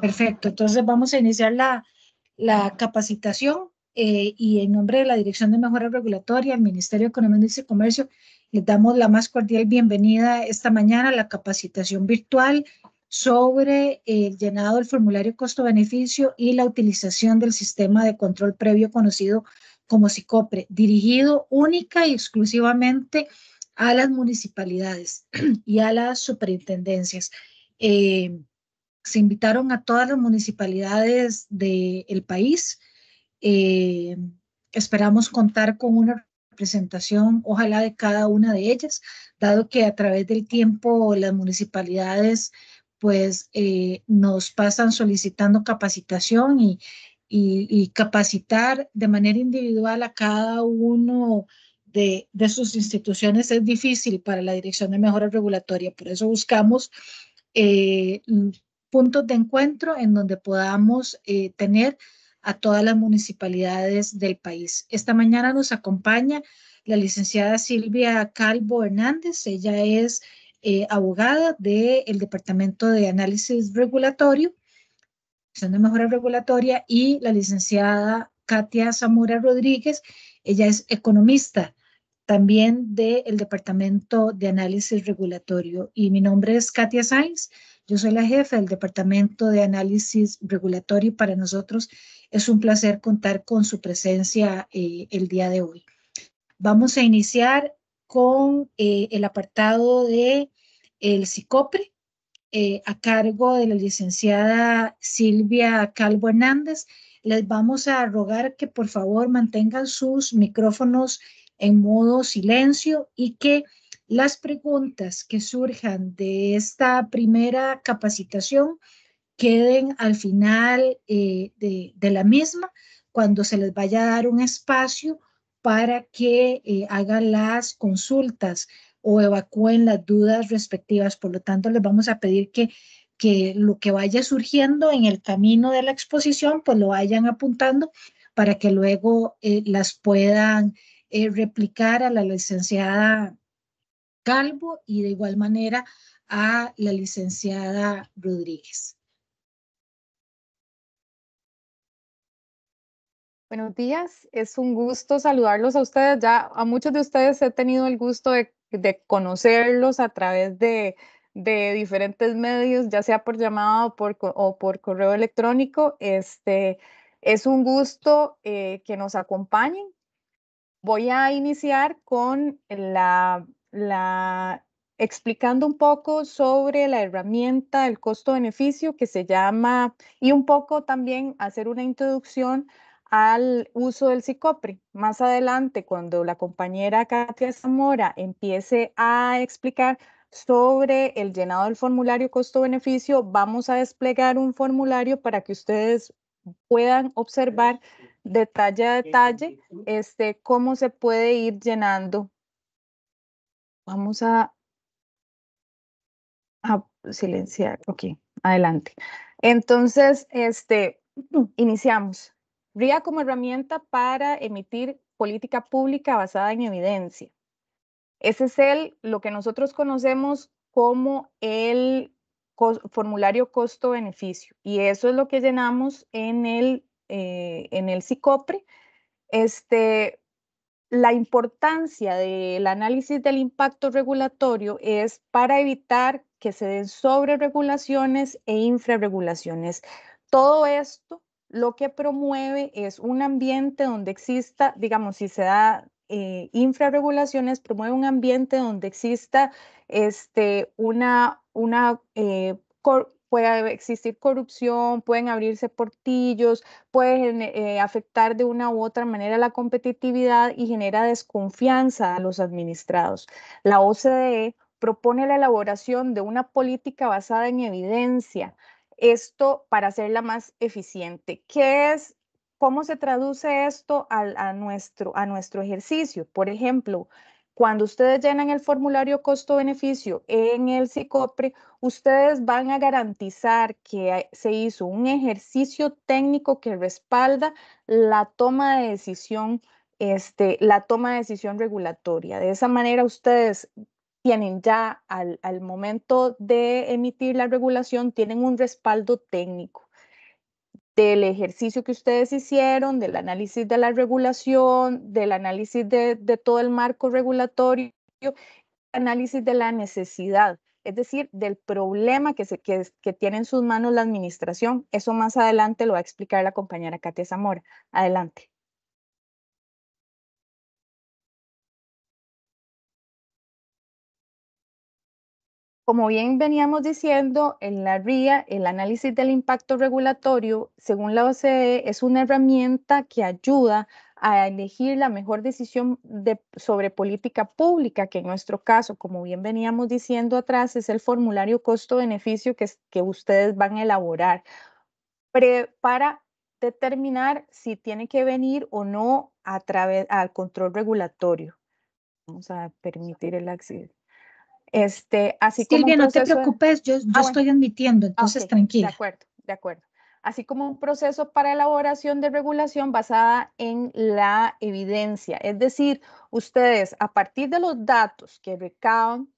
Perfecto, entonces vamos a iniciar la, la capacitación eh, y en nombre de la Dirección de Mejora Regulatoria, el Ministerio de Economía, y Comercio, les damos la más cordial bienvenida esta mañana a la capacitación virtual sobre el llenado del formulario costo-beneficio y la utilización del sistema de control previo conocido como SICOPRE, dirigido única y exclusivamente a las municipalidades y a las superintendencias. Eh, se invitaron a todas las municipalidades del país. Eh, esperamos contar con una representación, ojalá de cada una de ellas, dado que a través del tiempo las municipalidades pues eh, nos pasan solicitando capacitación y, capacitar de manera individual a cada uno de, de sus instituciones es difícil para la Dirección de Mejora Regulatoria. Por eso buscamos eh, puntos de encuentro en donde podamos eh, tener a todas las municipalidades del país. Esta mañana nos acompaña la licenciada Silvia Calvo Hernández. Ella es eh, abogada del Departamento de Análisis Regulatorio, de Mejora Regulatoria, y la licenciada Katia Zamora Rodríguez. Ella es economista también del Departamento de Análisis Regulatorio. Y mi nombre es Katia Sainz, yo soy la jefa del Departamento de Análisis Regulatorio y para nosotros es un placer contar con su presencia eh, el día de hoy. Vamos a iniciar con eh, el apartado de el CICOPRE eh, a cargo de la licenciada Silvia Calvo Hernández. Les vamos a rogar que por favor mantengan sus micrófonos en modo silencio y que las preguntas que surjan de esta primera capacitación queden al final eh, de, la misma, cuando se les vaya a dar un espacio para que eh, hagan las consultas o evacúen las dudas respectivas. Por lo tanto, les vamos a pedir que, que lo que vaya surgiendo en el camino de la exposición, pues lo vayan apuntando para que luego eh, las puedan eh, replicar a la licenciada Calvo y de igual manera a la licenciada Rodríguez. Buenos días, es un gusto saludarlos a ustedes. Ya a muchos de ustedes he tenido el gusto de, conocerlos a través de, diferentes medios, ya sea por llamada o por, correo electrónico. Este, es un gusto eh, que nos acompañen, Voy a iniciar con la, explicando un poco sobre la herramienta, del costo-beneficio que se llama, y un poco también hacer una introducción al uso del CICOPRI. Más adelante, cuando la compañera Katia Zamora empiece a explicar sobre el llenado del formulario costo-beneficio, vamos a desplegar un formulario para que ustedes puedan observar detalle a detalle este, cómo se puede ir llenando. Vamos a, silenciar. Ok, adelante. Entonces, este, iniciamos. RIA como herramienta para emitir política pública basada en evidencia. Ese es el, lo que nosotros conocemos como el formulario costo-beneficio. Y eso es lo que llenamos en el eh, en el CICOPRI, este, la importancia del análisis del impacto regulatorio es para evitar que se den sobreregulaciones e infrarregulaciones. Todo esto lo que promueve es un ambiente donde exista, digamos, si se da eh, infrarregulaciones, promueve un ambiente donde exista este, una, una eh, puede existir corrupción, pueden abrirse portillos, pueden eh, afectar de una u otra manera la competitividad y genera desconfianza a los administrados. La OCDE propone la elaboración de una política basada en evidencia, esto para hacerla más eficiente. ¿Qué es? ¿Cómo se traduce esto nuestro, a nuestro ejercicio? Por ejemplo, cuando ustedes llenan el formulario costo-beneficio en el CICOPRE, ustedes van a garantizar que se hizo un ejercicio técnico que respalda la toma de decisión, este, la toma de decisión regulatoria. De esa manera ustedes tienen ya al momento de emitir la regulación, tienen un respaldo técnico del ejercicio que ustedes hicieron, del análisis de la regulación, del análisis de, todo el marco regulatorio, análisis de la necesidad, es decir, del problema que, se, que tiene en sus manos la administración. Eso más adelante lo va a explicar la compañera Katia Zamora. Adelante. Como bien veníamos diciendo, en la RIA, el análisis del impacto regulatorio, según la OCDE, es una herramienta que ayuda a elegir la mejor decisión sobre política pública, que en nuestro caso, como bien veníamos diciendo atrás, es el formulario costo-beneficio que, ustedes van a elaborar para determinar si tiene que venir o no a través al control regulatorio. Vamos a permitir el accidente. Este, así como un no te preocupes, yo, ah, estoy admitiendo, ah, entonces tranquila. De acuerdo, de acuerdo. Así como un proceso para elaboración de regulación basada en la evidencia. Es decir, ustedes a partir de los datos que recaban,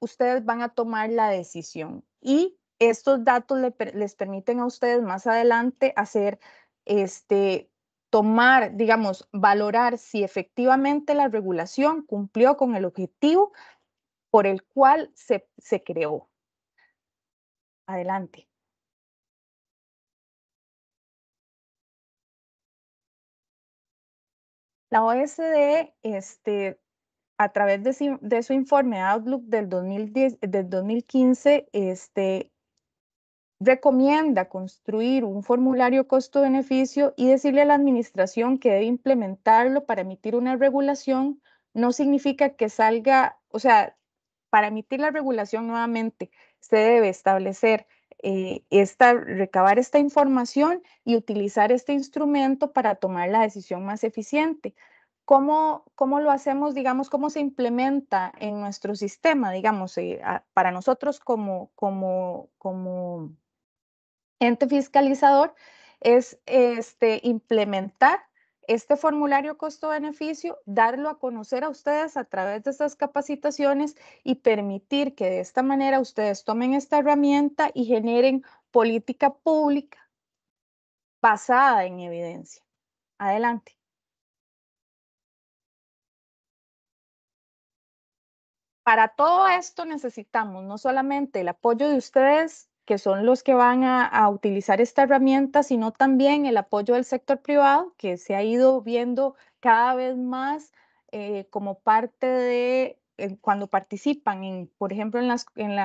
ustedes van a tomar la decisión y estos datos les permiten a ustedes más adelante hacer este, tomar, digamos, valorar si efectivamente la regulación cumplió con el objetivo por el cual se, se creó. Adelante. La OSD, este, a través de su, informe Outlook del, 2010, del 2015, este, recomienda construir un formulario costo-beneficio y decirle a la administración que debe implementarlo para emitir una regulación. No significa que salga, o sea, para emitir la regulación nuevamente se debe establecer eh, esta, recabar esta información y utilizar este instrumento para tomar la decisión más eficiente. ¿Cómo, cómo lo hacemos, digamos, cómo se implementa en nuestro sistema, digamos, eh, para nosotros como, como, como ente fiscalizador? es este, implementar este formulario costo-beneficio, darlo a conocer a ustedes a través de estas capacitaciones y permitir que de esta manera ustedes tomen esta herramienta y generen política pública basada en evidencia. Adelante. Para todo esto necesitamos no solamente el apoyo de ustedes que son los que van a, utilizar esta herramienta, sino también el apoyo del sector privado, que se ha ido viendo cada vez más eh, como parte de cuando participan, en, por ejemplo, en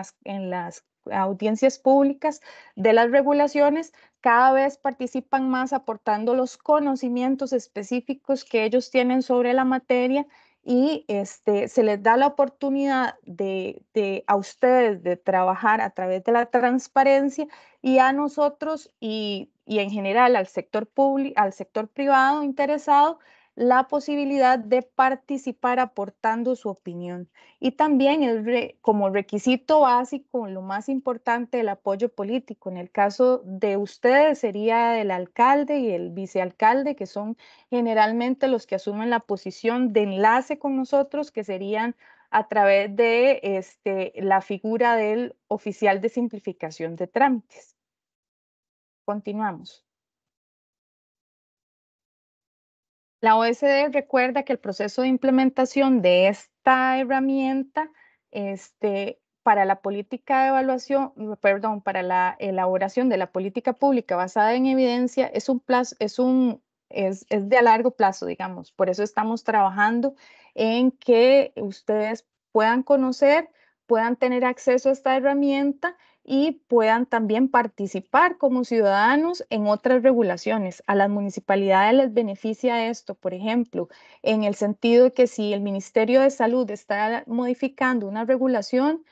las audiencias públicas de las regulaciones, cada vez participan más aportando los conocimientos específicos que ellos tienen sobre la materia y este, se les da la oportunidad de, a ustedes de trabajar a través de la transparencia y a nosotros y, en general al sector, público al sector privado interesado la posibilidad de participar aportando su opinión. Y también como requisito básico, lo más importante, el apoyo político. En el caso de ustedes sería el alcalde y el vicealcalde, que son generalmente los que asumen la posición de enlace con nosotros, que serían a través de este, la figura del oficial de simplificación de trámites. Continuamos. La OSD recuerda que el proceso de implementación de esta herramienta este, para la política de evaluación, mm, perdón, para la elaboración de la política pública basada en evidencia es un plazo, es un es, es de largo plazo, digamos. Por eso estamos trabajando en que ustedes puedan conocer, puedan tener acceso a esta herramienta y puedan también participar como ciudadanos en otras regulaciones. A las municipalidades les beneficia esto, por ejemplo, en el sentido de que si el Ministerio de Salud está modificando una regulación,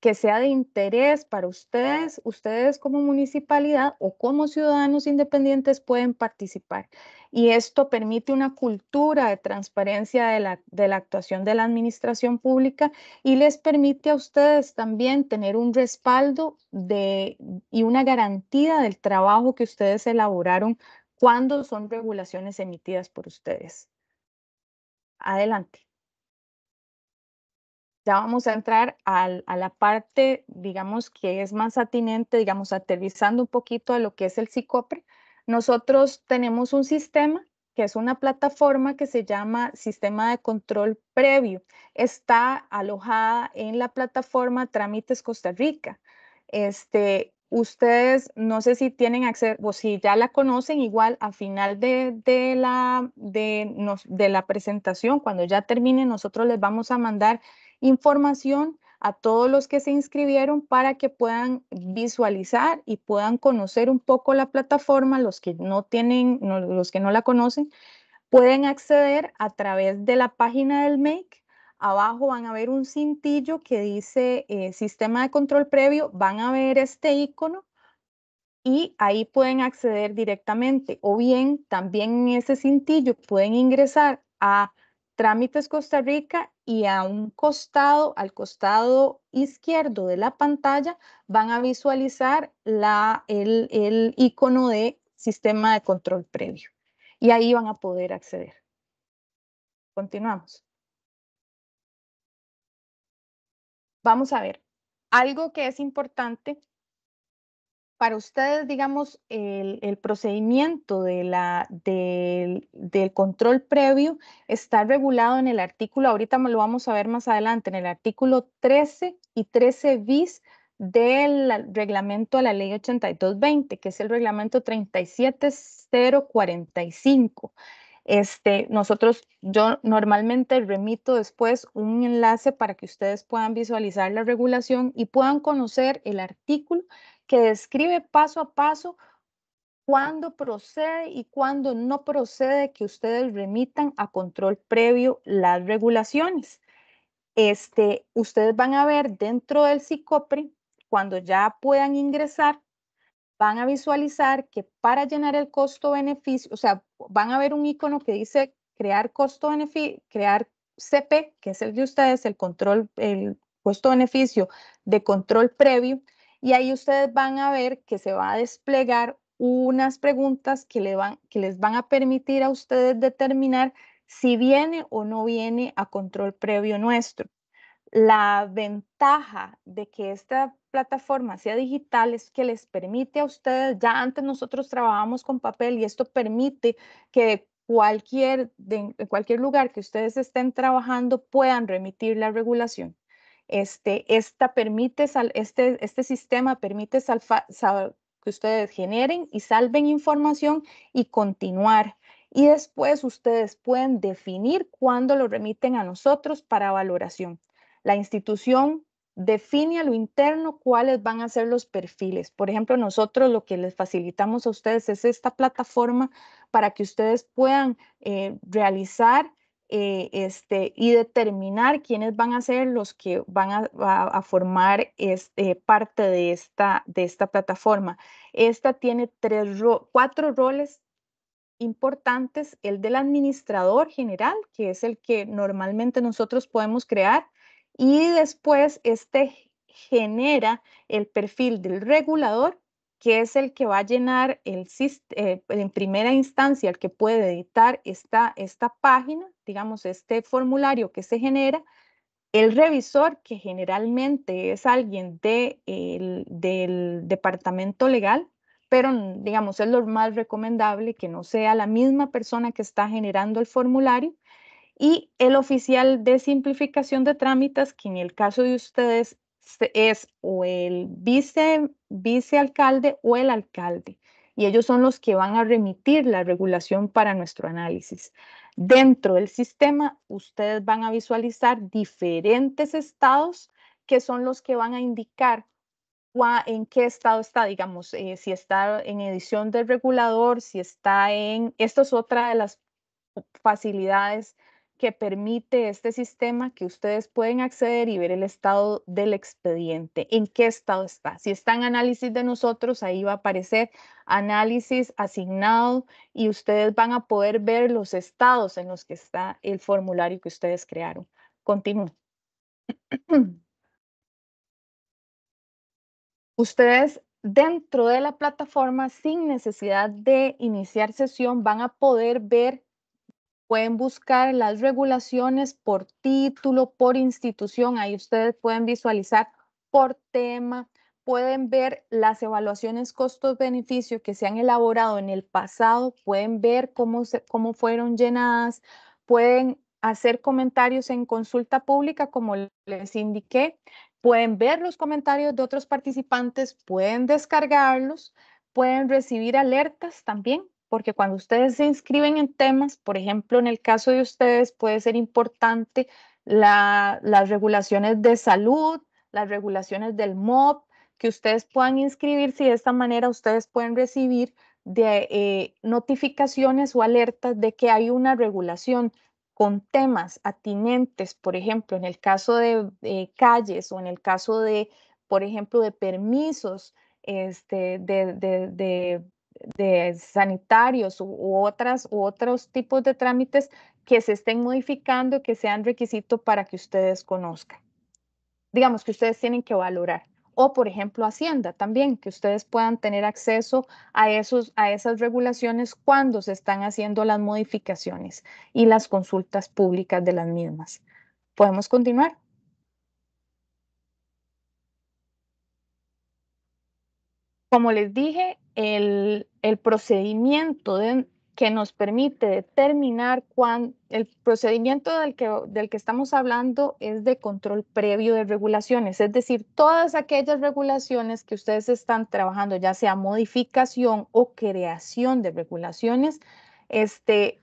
que sea de interés para ustedes, ustedes como municipalidad o como ciudadanos independientes pueden participar. Y esto permite una cultura de transparencia de la, de la actuación de la administración pública y les permite a ustedes también tener un respaldo de, y una garantía del trabajo que ustedes elaboraron cuando son regulaciones emitidas por ustedes. Adelante ya vamos a entrar a la parte, digamos, que es más atinente, digamos, aterrizando un poquito a lo que es el CICOPRE. Nosotros tenemos un sistema que es una plataforma que se llama Sistema de Control Previo. Está alojada en la plataforma Trámites Costa Rica. Este, ustedes, no sé si tienen acceso, o si ya la conocen, igual a final de, la, de, de la presentación, cuando ya termine, nosotros les vamos a mandar información a todos los que se inscribieron para que puedan visualizar y puedan conocer un poco la plataforma, los que no tienen, los que no la conocen, pueden acceder a través de la página del MAKE. Abajo van a ver un cintillo que dice eh, sistema de control previo, van a ver este icono y ahí pueden acceder directamente o bien también en ese cintillo pueden ingresar a Trámites Costa Rica y a un costado, al costado izquierdo de la pantalla, van a visualizar el, el icono de sistema de control previo. Y ahí van a poder acceder. Continuamos. Vamos a ver. Algo que es importante para ustedes, digamos, el, procedimiento del, control previo está regulado en el artículo, ahorita lo vamos a ver más adelante, en el artículo 13 y 13 bis del reglamento a la ley 8220, que es el reglamento 37045. Este, nosotros, yo normalmente remito después un enlace para que ustedes puedan visualizar la regulación y puedan conocer el artículo que describe paso a paso cuándo procede y cuándo no procede que ustedes remitan a control previo las regulaciones. Este, ustedes van a ver dentro del CICOPRI, cuando ya puedan ingresar, van a visualizar que para llenar el costo-beneficio, o sea, van a ver un icono que dice crear costo-beneficio, crear CP, que es el de ustedes, el control, el costo-beneficio de control previo y ahí ustedes van a ver que se va a desplegar unas preguntas que, les van a permitir a ustedes determinar si viene o no viene a control previo nuestro. La ventaja de que esta plataforma sea digital es que les permite a ustedes, ya antes nosotros trabajábamos con papel y esto permite que cualquier, cualquier lugar que ustedes estén trabajando puedan remitir la regulación. Este, esta permite, este, este sistema permite que ustedes generen y salven información y continuar. Y después ustedes pueden definir cuándo lo remiten a nosotros para valoración. La institución define a lo interno cuáles van a ser los perfiles. Por ejemplo, nosotros lo que les facilitamos a ustedes es esta plataforma para que ustedes puedan eh, realizar eh, este, y determinar quiénes van a ser los que van a, formar este, parte de esta, de esta plataforma. Esta tiene tres cuatro roles importantes, el del administrador general, que es el que normalmente nosotros podemos crear, y después este genera el perfil del regulador que es el que va a llenar el, eh, en primera instancia, el que puede editar esta, esta página, digamos, este formulario que se genera, el revisor, que generalmente es alguien de, del departamento legal, pero mm, digamos, es normal más recomendable que no sea la misma persona que está generando el formulario, y el oficial de simplificación de trámites, que en el caso de ustedes es o el vice, vicealcalde o el alcalde. Y ellos son los que van a remitir la regulación para nuestro análisis. Dentro del sistema, ustedes van a visualizar diferentes estados que son los que van a indicar en qué estado está, digamos, eh, si está en edición del regulador, si está en, esto es otra de las facilidades que permite este sistema que ustedes pueden acceder y ver el estado del expediente, en qué estado está. Si está en análisis de nosotros, ahí va a aparecer análisis asignado y ustedes van a poder ver los estados en los que está el formulario que ustedes crearon. Continúo. Ustedes dentro de la plataforma, sin necesidad de iniciar sesión, van a poder ver Pueden buscar las regulaciones por título, por institución, ahí ustedes pueden visualizar por tema, pueden ver las evaluaciones costos-beneficio que se han elaborado en el pasado, pueden ver cómo, cómo fueron llenadas, pueden hacer comentarios en consulta pública, como les indiqué, pueden ver los comentarios de otros participantes, pueden descargarlos, pueden recibir alertas también porque cuando ustedes se inscriben en temas, por ejemplo, en el caso de ustedes puede ser importante las regulaciones de salud, las regulaciones del MOP, que ustedes puedan inscribirse y de esta manera ustedes pueden recibir eh, notificaciones o alertas de que hay una regulación con temas atinentes, por ejemplo, en el caso de calles o en el caso de, por ejemplo, de permisos este, de de sanitarios u, otras, u otros tipos de trámites que se estén modificando que sean requisito para que ustedes conozcan. Digamos que ustedes tienen que valorar. O, por ejemplo, Hacienda también, que ustedes puedan tener acceso a, esos, a esas regulaciones cuando se están haciendo las modificaciones y las consultas públicas de las mismas. ¿Podemos continuar? Como les dije, el, procedimiento que nos permite determinar cuán el procedimiento del que, del que estamos hablando es de control previo de regulaciones, es decir, todas aquellas regulaciones que ustedes están trabajando, ya sea modificación o creación de regulaciones, este,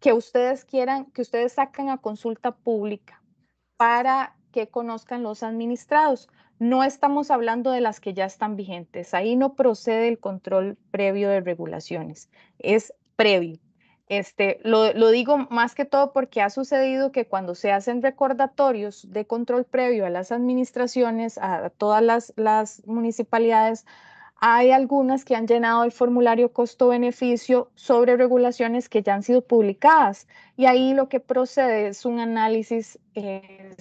que ustedes quieran, que ustedes sacan a consulta pública para que conozcan los administrados. No estamos hablando de las que ya están vigentes. Ahí no procede el control previo de regulaciones. Es previo. Este, lo, digo más que todo porque ha sucedido que cuando se hacen recordatorios de control previo a las administraciones, a todas las, municipalidades, hay algunas que han llenado el formulario costo-beneficio sobre regulaciones que ya han sido publicadas. Y ahí lo que procede es un análisis eh,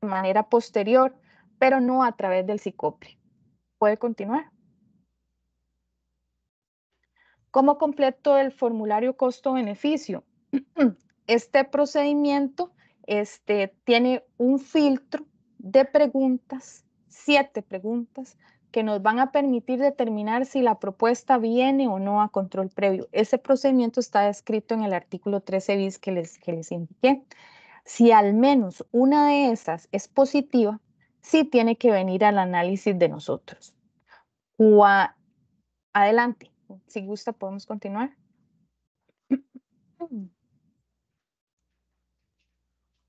de manera posterior, pero no a través del CICOPLE. Puede continuar. ¿Cómo completo el formulario costo-beneficio? Este procedimiento este, tiene un filtro de preguntas, siete preguntas, que nos van a permitir determinar si la propuesta viene o no a control previo. Ese procedimiento está descrito en el artículo 13 bis que les, que les indiqué. Si al menos una de esas es positiva, sí tiene que venir al análisis de nosotros. adelante, si gusta podemos continuar.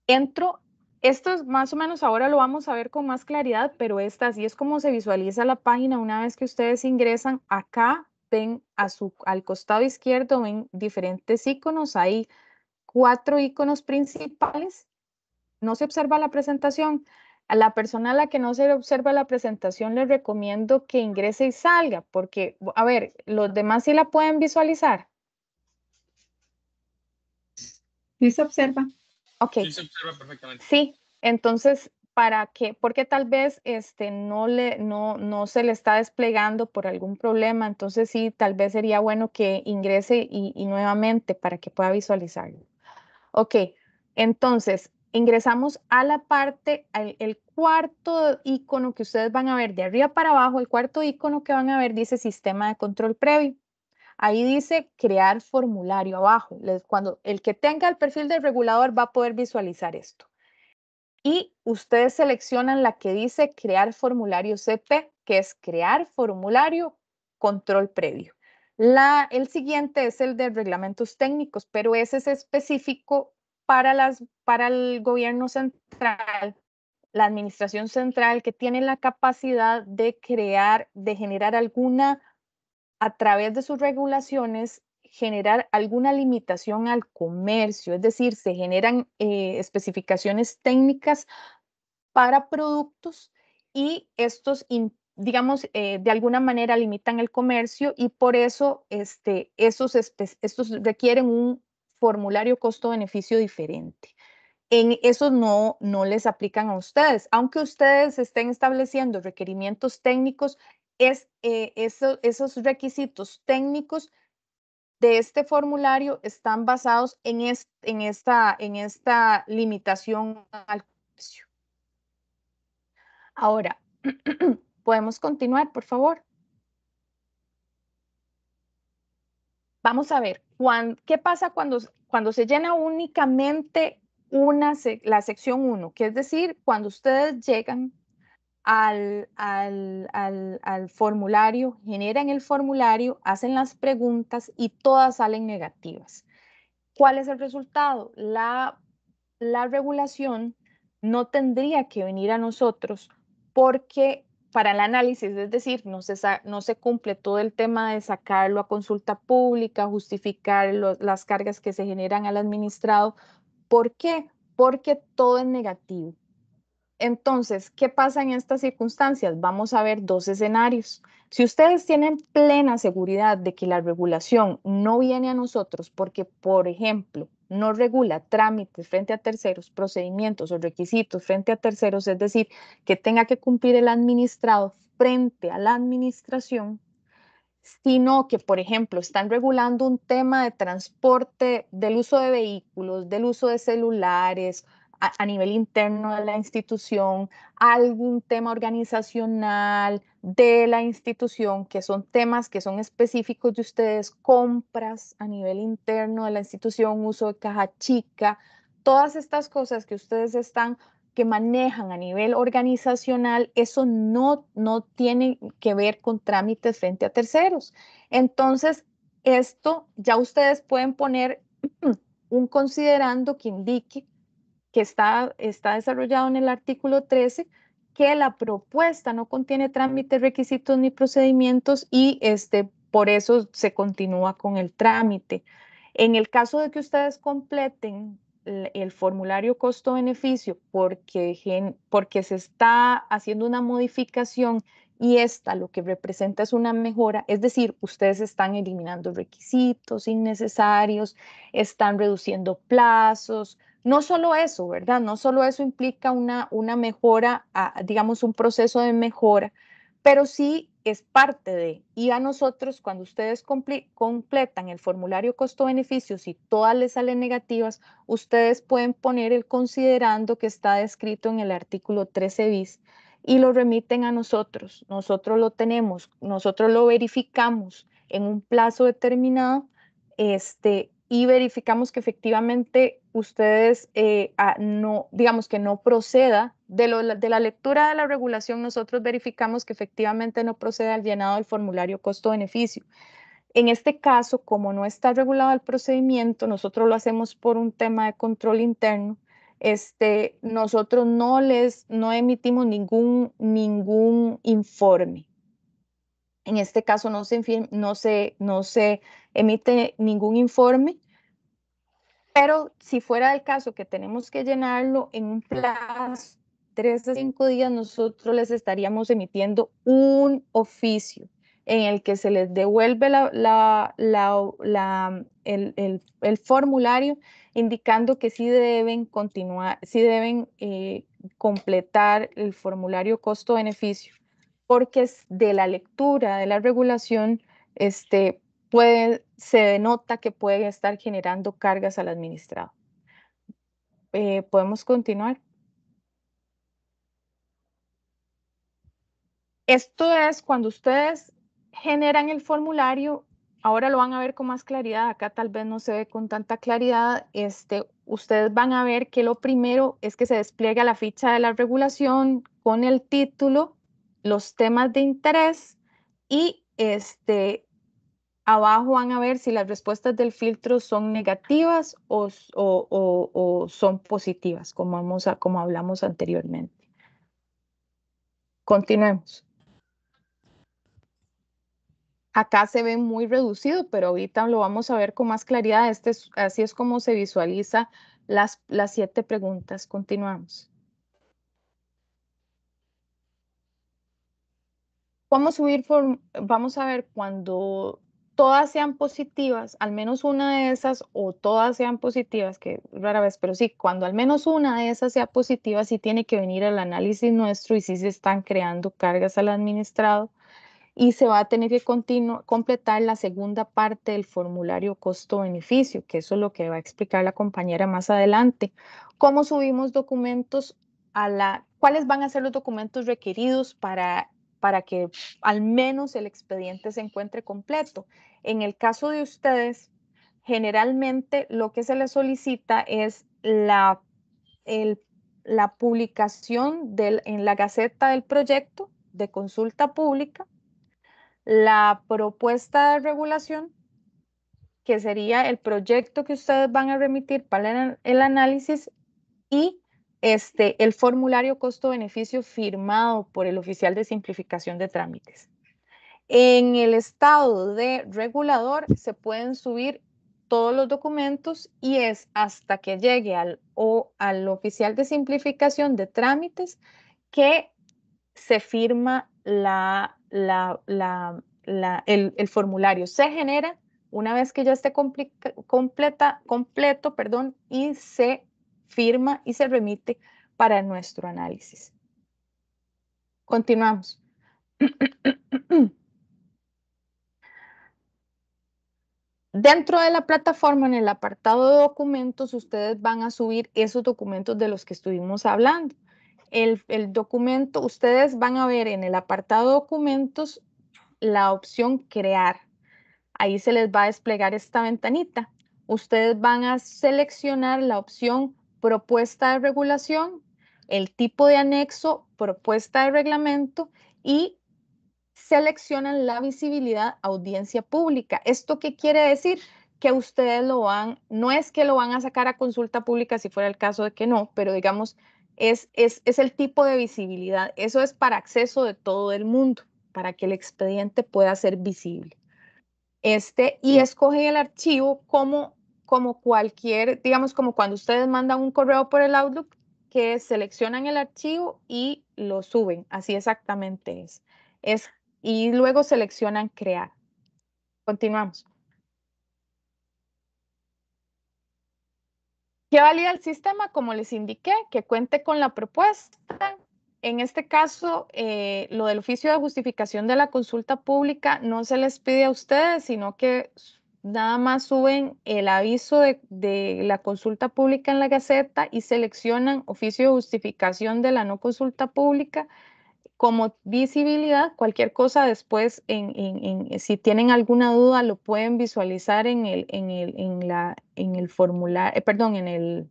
Entro, esto es más o menos ahora lo vamos a ver con más claridad, pero esta así es como se visualiza la página una vez que ustedes ingresan acá ven a su, al costado izquierdo, ven diferentes iconos, ahí cuatro iconos principales, no se observa la presentación. A la persona a la que no se observa la presentación le recomiendo que ingrese y salga, porque, a ver, los demás sí la pueden visualizar. Sí se observa. Ok. Sí se observa perfectamente. Sí, entonces, ¿para qué? Porque tal vez este, no, le, no, no se le está desplegando por algún problema, entonces sí, tal vez sería bueno que ingrese y nuevamente para que pueda visualizarlo. Ok, entonces ingresamos a la parte, el cuarto icono que ustedes van a ver de arriba para abajo, el cuarto icono que van a ver dice sistema de control previo. Ahí dice crear formulario abajo. cuando el que tenga el perfil del regulador va a poder visualizar esto. Y ustedes seleccionan la que dice crear formulario CP, que es crear formulario control previo el siguiente es el de reglamentos técnicos, pero ese es específico para, el gobierno central, la administración central, que tiene la capacidad de crear, de generar alguna, a través de sus regulaciones, generar alguna limitación al comercio, es decir, se generan eh, especificaciones técnicas para productos y estos digamos, eh, de alguna manera limitan el comercio y por eso este, estos, estos requieren un formulario costo-beneficio diferente. En eso no, no les aplican a ustedes, aunque ustedes estén estableciendo requerimientos técnicos, es, eh, esos requisitos técnicos de este formulario están basados en, en, esta, en esta limitación al comercio. Ahora, Podemos continuar, por favor. Vamos a ver, ¿qué pasa cuando, cuando se llena únicamente una, la sección 1? Que es decir, cuando ustedes llegan al, al, formulario, generan el formulario, hacen las preguntas y todas salen negativas. ¿Cuál es el resultado? La, la regulación no tendría que venir a nosotros porque para el análisis, es decir, no se, no se cumple todo el tema de sacarlo a consulta pública, justificar las cargas que se generan al administrado. ¿Por qué? Porque todo es negativo. Entonces, ¿qué pasa en estas circunstancias? Vamos a ver dos escenarios. Si ustedes tienen plena seguridad de que la regulación no viene a nosotros porque, por ejemplo, no regula trámites frente a terceros, procedimientos o requisitos frente a terceros, es decir, que tenga que cumplir el administrado frente a la administración, sino que, por ejemplo, están regulando un tema de transporte, del uso de vehículos, del uso de celulares a, nivel interno de la institución, algún tema organizacional de la institución, que son temas que son específicos de ustedes, compras a nivel interno de la institución, uso de caja chica, todas estas cosas que ustedes están que manejan a nivel organizacional, eso no, no tiene que ver con trámites frente a terceros. Entonces, esto ya ustedes pueden poner un considerando que indique que está, está desarrollado en el artículo 13, que la propuesta no contiene trámites, requisitos ni procedimientos y este, por eso se continúa con el trámite. En el caso de que ustedes completen el, formulario costo-beneficio porque, porque se está haciendo una modificación y esta lo que representa es una mejora, es decir, ustedes están eliminando requisitos innecesarios, están reduciendo plazos, no solo eso, ¿verdad? No solo eso implica una, una mejora, ah, digamos, un proceso de mejora, pero sí es parte de, y a nosotros cuando ustedes completan el formulario costo-beneficio, y todas les salen negativas, ustedes pueden poner el considerando que está descrito en el artículo 13 bis y lo remiten a nosotros. Nosotros lo tenemos, nosotros lo verificamos en un plazo determinado este, y verificamos que efectivamente ustedes eh, ah, no, digamos que no proceda de, de la lectura de la regulación, nosotros verificamos que efectivamente no procede al llenado del formulario costo-beneficio. En este caso, como no está regulado el procedimiento, nosotros lo hacemos por un tema de control interno. Este, nosotros no les no emitimos ningún, ningún informe. En este caso no se, no se, no se emite ningún informe, pero si fuera el caso que tenemos que llenarlo en un plazo de tres a cinco días, nosotros les estaríamos emitiendo un oficio en el que se les devuelve la, la, el, formulario indicando que sí deben continuar, sí deben eh, completar el formulario costo-beneficio porque de la lectura, de la regulación, este, puede, se denota que puede estar generando cargas al administrado. Eh, Podemos continuar. Esto es cuando ustedes generan el formulario, ahora lo van a ver con más claridad, acá tal vez no se ve con tanta claridad, este, ustedes van a ver que lo primero es que se despliega la ficha de la regulación con el título, los temas de interés y este, abajo van a ver si las respuestas del filtro son negativas o, son positivas, como, como hablamos anteriormente. Continuemos. Acá se ve muy reducido, pero ahorita lo vamos a ver con más claridad. Este así es como se visualiza las, las siete preguntas. Continuamos. Vamos a, subir vamos a ver cuando todas sean positivas, al menos una de esas o todas sean positivas, que rara vez, pero sí, cuando al menos una de esas sea positiva, sí tiene que venir al análisis nuestro y sí se están creando cargas al administrado y se va a tener que completar la segunda parte del formulario costo-beneficio, que eso es lo que va a explicar la compañera más adelante. ¿Cómo subimos documentos a la, cuáles van a ser los documentos requeridos para para que al menos el expediente se encuentre completo. En el caso de ustedes, generalmente lo que se les solicita es la, la publicación del, en la gaceta del proyecto de consulta pública, la propuesta de regulación, que sería el proyecto que ustedes van a remitir para el, el análisis, y este, el formulario costo-beneficio firmado por el oficial de simplificación de trámites. En el estado de regulador se pueden subir todos los documentos y es hasta que llegue al, o, al oficial de simplificación de trámites que se firma la, el, formulario. Se genera una vez que ya esté completa, completo perdón, y se firma y se remite para nuestro análisis. Continuamos. Dentro de la plataforma, en el apartado de documentos, ustedes van a subir esos documentos de los que estuvimos hablando. El, documento, ustedes van a ver en el apartado documentos la opción crear. Ahí se les va a desplegar esta ventanita. Ustedes van a seleccionar la opción propuesta de regulación, el tipo de anexo, propuesta de reglamento y seleccionan la visibilidad audiencia pública. ¿Esto qué quiere decir? Que ustedes lo van, no es que lo van a sacar a consulta pública si fuera el caso de que no, pero digamos, es, es, el tipo de visibilidad. Eso es para acceso de todo el mundo, para que el expediente pueda ser visible. Este, y escoge el archivo como como cualquier, digamos, como cuando ustedes mandan un correo por el Outlook, que seleccionan el archivo y lo suben. Así exactamente es. es y luego seleccionan crear. Continuamos. ¿Qué valida el sistema? Como les indiqué, que cuente con la propuesta. En este caso, eh, lo del oficio de justificación de la consulta pública no se les pide a ustedes, sino que nada más suben el aviso de, la consulta pública en la Gaceta y seleccionan oficio de justificación de la no consulta pública como visibilidad. Cualquier cosa después, en, eh, si tienen alguna duda, lo pueden visualizar en el, formulario, eh, perdón, en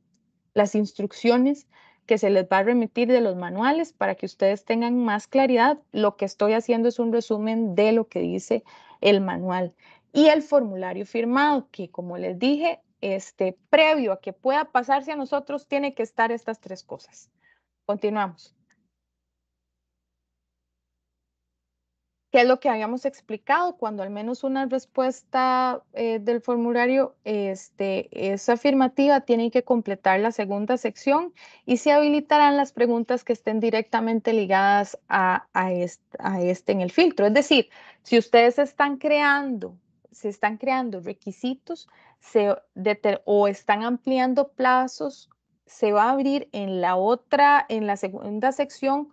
las instrucciones que se les va a remitir de los manuales para que ustedes tengan más claridad. Lo que estoy haciendo es un resumen de lo que dice el manual y el formulario firmado, que como les dije, este, previo a que pueda pasarse a nosotros, tiene que estar estas tres cosas. Continuamos. ¿Qué es lo que habíamos explicado? Cuando al menos una respuesta eh, del formulario este, es afirmativa, tienen que completar la segunda sección y se habilitarán las preguntas que estén directamente ligadas a, a este en el filtro. Es decir, si ustedes están creando se están creando requisitos se o están ampliando plazos, se va a abrir en la otra, en la segunda sección,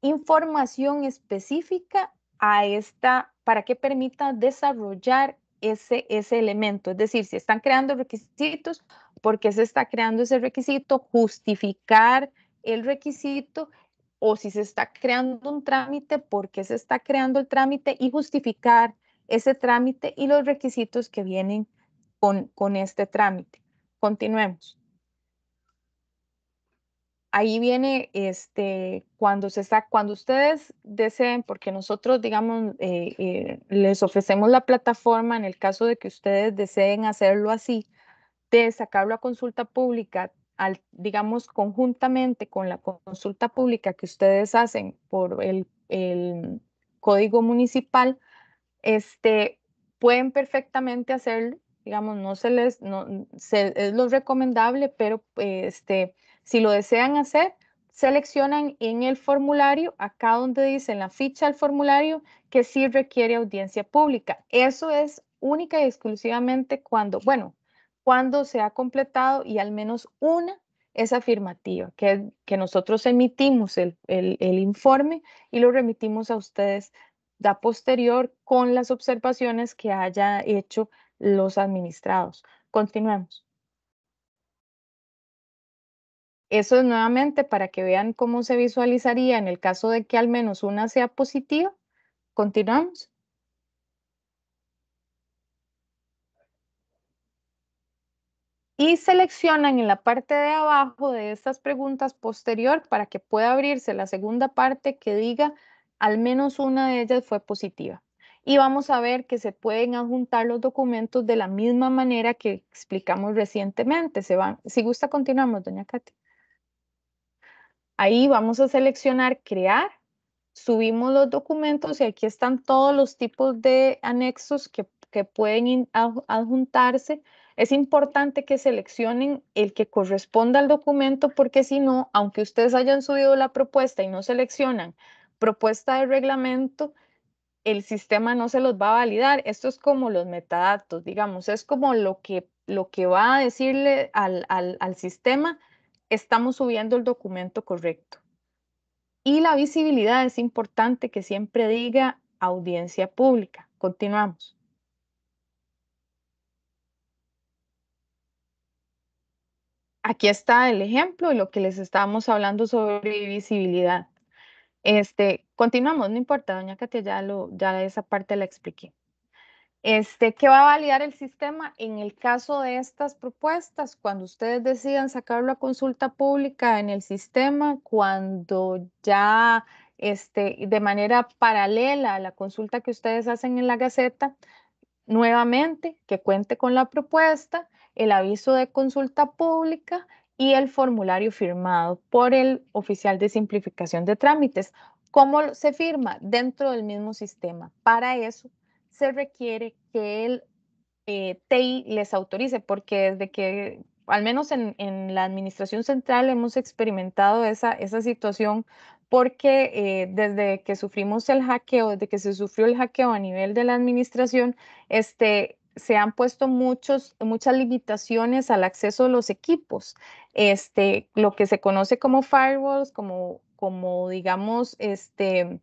información específica a esta para que permita desarrollar ese, ese elemento. Es decir, si están creando requisitos, ¿por qué se está creando ese requisito? Justificar el requisito o si se está creando un trámite, por qué se está creando el trámite y justificar ese trámite y los requisitos que vienen con, este trámite. Continuemos. Ahí viene este, cuando, se está, cuando ustedes deseen, porque nosotros, digamos, eh, eh, les ofrecemos la plataforma en el caso de que ustedes deseen hacerlo así, de sacarlo a consulta pública, digamos, conjuntamente con la consulta pública que ustedes hacen por el código municipal, este, pueden perfectamente hacer, digamos, no se les, es lo recomendable, pero este, si lo desean hacer, seleccionan en el formulario, acá donde dice en la ficha del formulario, que sí requiere audiencia pública. Eso es única y exclusivamente cuando, bueno, cuando se ha completado y al menos una es afirmativa, que, nosotros emitimos el, el informe y lo remitimos a ustedes da posterior con las observaciones que haya hecho los administrados. Continuemos. Eso es nuevamente para que vean cómo se visualizaría en el caso de que al menos una sea positiva. Continuamos. Y seleccionan en la parte de abajo de estas preguntas posterior para que pueda abrirse la segunda parte que diga al menos una de ellas fue positiva. Y vamos a ver que se pueden adjuntar los documentos de la misma manera que explicamos recientemente. Se van, si gusta, continuamos, doña Katy. Ahí vamos a seleccionar crear, subimos los documentos y aquí están todos los tipos de anexos que, que pueden adjuntarse. Es importante que seleccionen el que corresponda al documento porque si no, aunque ustedes hayan subido la propuesta y no seleccionan propuesta de reglamento, el sistema no se los va a validar. Esto es como los metadatos, digamos, es como lo que, lo que va a decirle al, al sistema, estamos subiendo el documento correcto. Y la visibilidad es importante que siempre diga audiencia pública. Continuamos. Aquí está el ejemplo de lo que les estábamos hablando sobre visibilidad. Este, continuamos, no importa, doña Katia, ya, lo, ya esa parte la expliqué. Este, ¿Qué va a validar el sistema en el caso de estas propuestas? Cuando ustedes decidan sacarlo a consulta pública en el sistema, cuando ya este, de manera paralela a la consulta que ustedes hacen en la Gaceta, nuevamente que cuente con la propuesta, el aviso de consulta pública y el formulario firmado por el oficial de simplificación de trámites. ¿Cómo se firma? Dentro del mismo sistema. Para eso se requiere que el eh, TI les autorice, porque desde que, al menos en, la Administración Central, hemos experimentado esa, esa situación porque eh, desde que sufrimos el hackeo, desde que se sufrió el hackeo a nivel de la administración, este, se han puesto muchos, muchas limitaciones al acceso a los equipos. Este, lo que se conoce como firewalls, como, como digamos, este,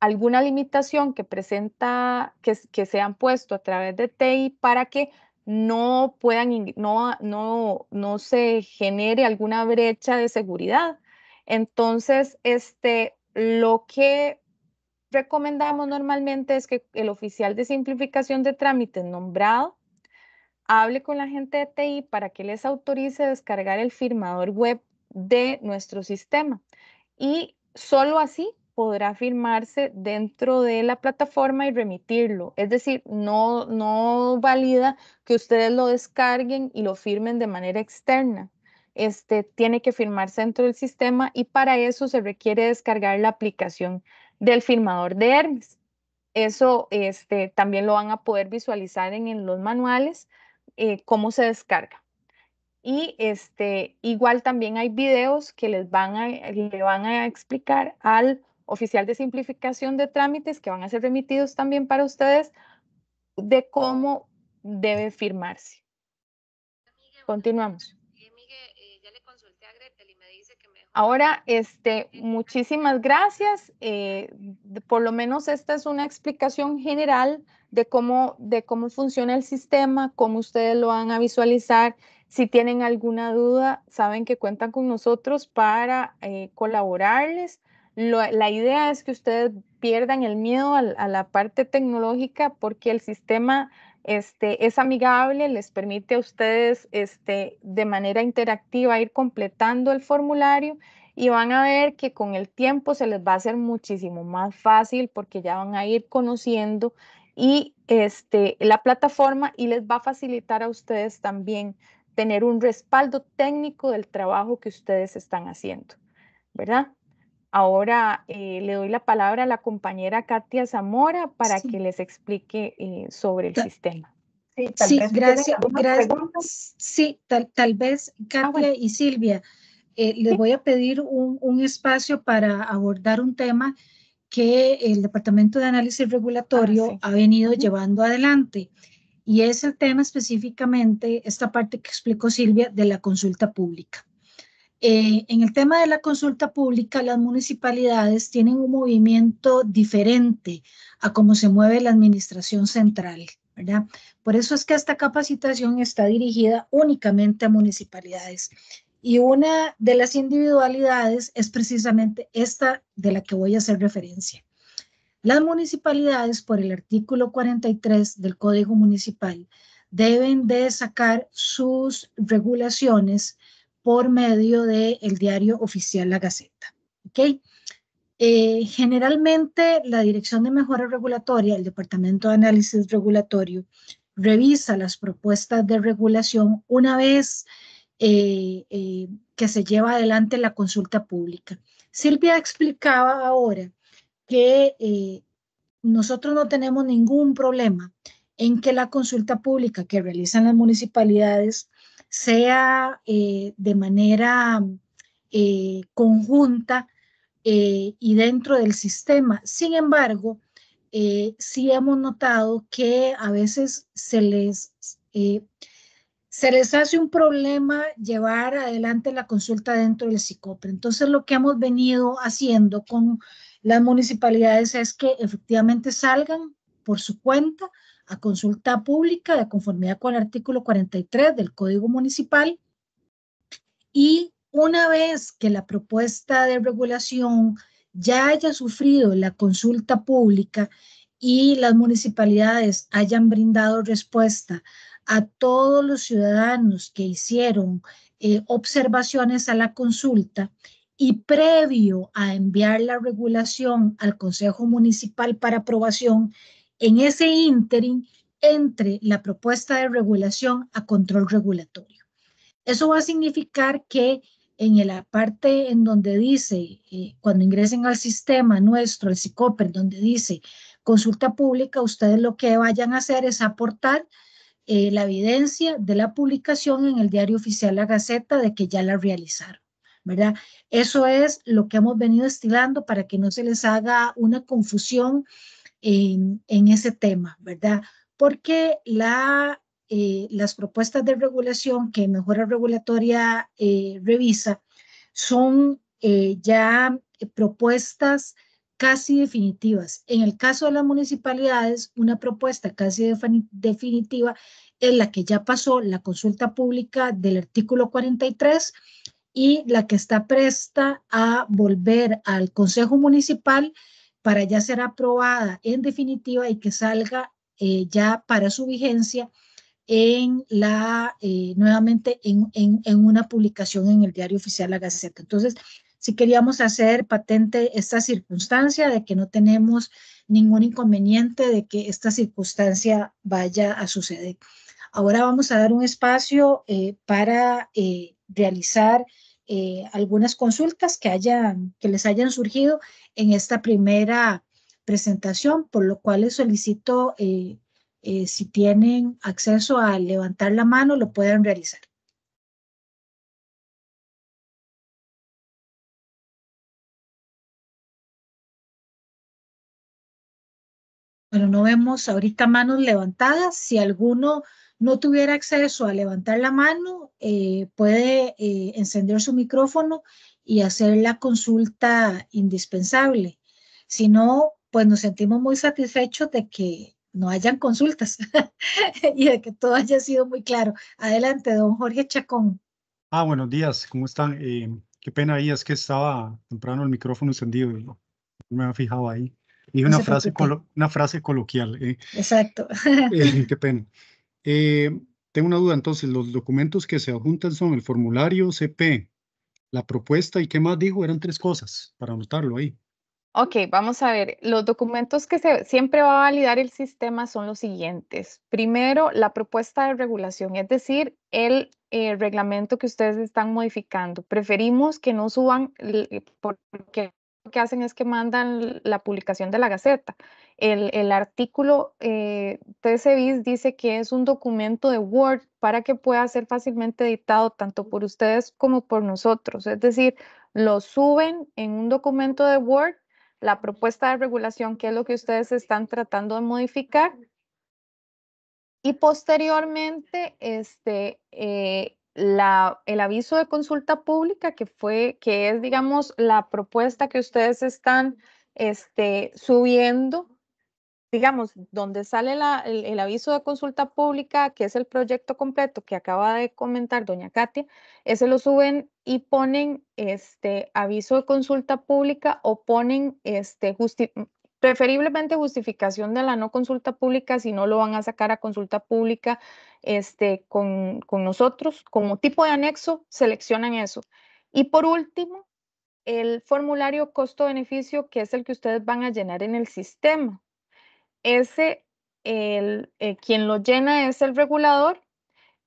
alguna limitación que presenta, que, que se han puesto a través de TI para que no puedan, no, no, no se genere alguna brecha de seguridad. Entonces, este, lo que recomendamos normalmente es que el oficial de simplificación de trámites nombrado hable con la gente de TI para que les autorice descargar el firmador web de nuestro sistema. Y solo así podrá firmarse dentro de la plataforma y remitirlo. Es decir, no, no valida que ustedes lo descarguen y lo firmen de manera externa. Este tiene que firmarse dentro del sistema y para eso se requiere descargar la aplicación del firmador de Hermes. Eso este, también lo van a poder visualizar en, los manuales, eh, cómo se descarga. Y este, igual también hay videos que les van a, le van a explicar al oficial de simplificación de trámites que van a ser remitidos también para ustedes de cómo debe firmarse. Continuamos. Ahora, este, muchísimas gracias. Eh, por lo menos esta es una explicación general de cómo, de cómo funciona el sistema, cómo ustedes lo van a visualizar. Si tienen alguna duda, saben que cuentan con nosotros para eh, colaborarles. la idea es que ustedes pierdan el miedo a la parte tecnológica porque el sistema este, es amigable, les permite a ustedes este, de manera interactiva ir completando el formulario y van a ver que con el tiempo se les va a hacer muchísimo más fácil porque ya van a ir conociendo y este, la plataforma y les va a facilitar a ustedes también tener un respaldo técnico del trabajo que ustedes están haciendo, ¿verdad? Ahora eh, le doy la palabra a la compañera Katia Zamora para que les explique eh, sobre el sistema. Sí, tal gracias. Sí, tal, vez ah, Katia y Silvia, eh, les voy a pedir un, un, espacio para abordar un tema que el Departamento de Análisis ah, Regulatorio ha venido llevando adelante. Y es el tema específicamente, esta parte que explicó Silvia, de la consulta pública. Eh, en el tema de la consulta pública, las municipalidades tienen un movimiento diferente a cómo se mueve la administración central, ¿verdad? Por eso es que esta capacitación está dirigida únicamente a municipalidades. Y una de las individualidades es precisamente esta de la que voy a hacer referencia. Las municipalidades, por el artículo 43 del Código Municipal, deben de sacar sus regulaciones por medio del diario oficial La Gaceta. Eh, generalmente la Dirección de Mejora Regulatoria, el Departamento de Análisis Regulatorio, revisa las propuestas de regulación una vez eh, eh, que se lleva adelante la consulta pública. Silvia explicaba ahora que nosotros no tenemos ningún problema en que la consulta pública que realizan las municipalidades sea eh, de manera eh, conjunta eh, y dentro del sistema. Sin embargo, sí hemos notado que a veces se les, se les hace un problema llevar adelante la consulta dentro del psicopre. Entonces, lo que hemos venido haciendo con las municipalidades es que efectivamente salgan por su cuenta a consulta pública de conformidad con el artículo 43 del Código Municipal y una vez que la propuesta de regulación ya haya sufrido la consulta pública y las municipalidades hayan brindado respuesta a todos los ciudadanos que hicieron eh, observaciones a la consulta y previo a enviar la regulación al Consejo Municipal para aprobación, en ese ínterin entre la propuesta de regulación a control regulatorio. Eso va a significar que en la parte en donde dice, eh, cuando ingresen al sistema nuestro, el SICOPER, donde dice consulta pública, ustedes lo que vayan a hacer es aportar eh, la evidencia de la publicación en el diario oficial La Gaceta de que ya la realizaron, ¿verdad? Eso es lo que hemos venido estilando para que no se les haga una confusión en, ese tema, ¿verdad? Porque eh, las propuestas de regulación que Mejora Regulatoria eh, revisa son eh, ya propuestas casi definitivas. En el caso de las municipalidades, una propuesta casi definitiva es la que ya pasó la consulta pública del artículo 43 y la que está presta a volver al Consejo Municipal para ya ser aprobada en definitiva y que salga eh, ya para su vigencia en la, eh, nuevamente en, en, una publicación en el diario oficial La Gaceta. Entonces, si queríamos hacer patente esta circunstancia de que no tenemos ningún inconveniente de que esta circunstancia vaya a suceder. Ahora vamos a dar un espacio eh, para realizar eh, algunas consultas que, hayan, que les hayan surgido en esta primera presentación, por lo cual les solicito, eh, eh, si tienen acceso a levantar la mano, lo puedan realizar. Bueno, no vemos ahorita manos levantadas. Si alguno no tuviera acceso a levantar la mano, eh, puede eh, encender su micrófono y hacer la consulta indispensable. Si no, pues nos sentimos muy satisfechos de que no hayan consultas y de que todo haya sido muy claro. Adelante, don Jorge Chacón. Ah, buenos días, ¿cómo están? Eh, qué pena ahí, es que estaba temprano el micrófono encendido, no me había fijado ahí. Y una, frase, una frase coloquial. Exacto. qué pena. Tengo una duda, entonces, los documentos que se adjuntan son el formulario CP, la propuesta y qué más dijo, eran tres cosas para anotarlo ahí. Ok, vamos a ver. Los documentos que se, siempre va a validar el sistema son los siguientes. Primero, la propuesta de regulación, es decir, el eh, reglamento que ustedes están modificando. Preferimos que no suban, porque lo que hacen es que mandan la publicación de la Gaceta. El, artículo eh, TCBIS dice que es un documento de Word para que pueda ser fácilmente editado tanto por ustedes como por nosotros. Es decir, lo suben en un documento de Word, la propuesta de regulación, que es lo que ustedes están tratando de modificar. Y posteriormente, este, eh, la, el aviso de consulta pública que fue, que es, digamos, la propuesta que ustedes están este, subiendo, digamos, donde sale la, el, aviso de consulta pública, que es el proyecto completo que acaba de comentar doña Katia, ese lo suben y ponen este aviso de consulta pública o ponen este preferiblemente justificación de la no consulta pública si no lo van a sacar a consulta pública este, con, nosotros. Como tipo de anexo, seleccionan eso. Y por último, el formulario costo-beneficio, que es el que ustedes van a llenar en el sistema. Ese, el, eh, quien lo llena es el regulador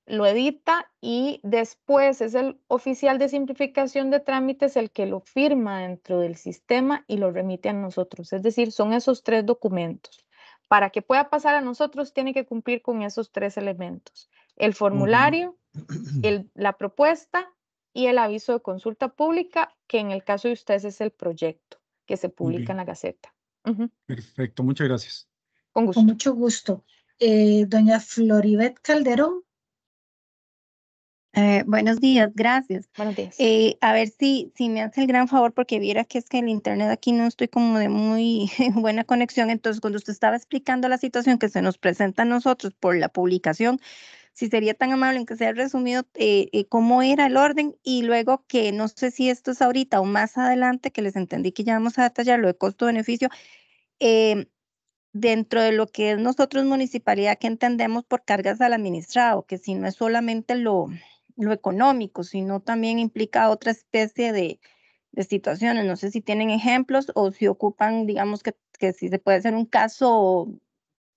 lo edita y después es el oficial de simplificación de trámites el que lo firma dentro del sistema y lo remite a nosotros. Es decir, son esos tres documentos. Para que pueda pasar a nosotros, tiene que cumplir con esos tres elementos. El formulario, la propuesta y el aviso de consulta pública, que en el caso de ustedes es el proyecto que se publica en la Gaceta. Perfecto, muchas gracias. Con mucho gusto. Eh, doña Floribet Calderón, eh, buenos días, gracias. Buenos días. Eh, a ver si, si me hace el gran favor, porque viera que es que el internet aquí no estoy como de muy buena conexión. Entonces, cuando usted estaba explicando la situación que se nos presenta a nosotros por la publicación, si sería tan amable en que sea resumido eh, cómo era el orden y luego que no sé si esto es ahorita o más adelante, que les entendí que ya vamos a detallar lo de costo-beneficio dentro de lo que es nosotros municipalidad que entendemos por cargas al administrado, que si no es solamente lo, lo económico, sino también implica otra especie de, de situaciones. No sé si tienen ejemplos o si ocupan, digamos, que, si se puede hacer un caso,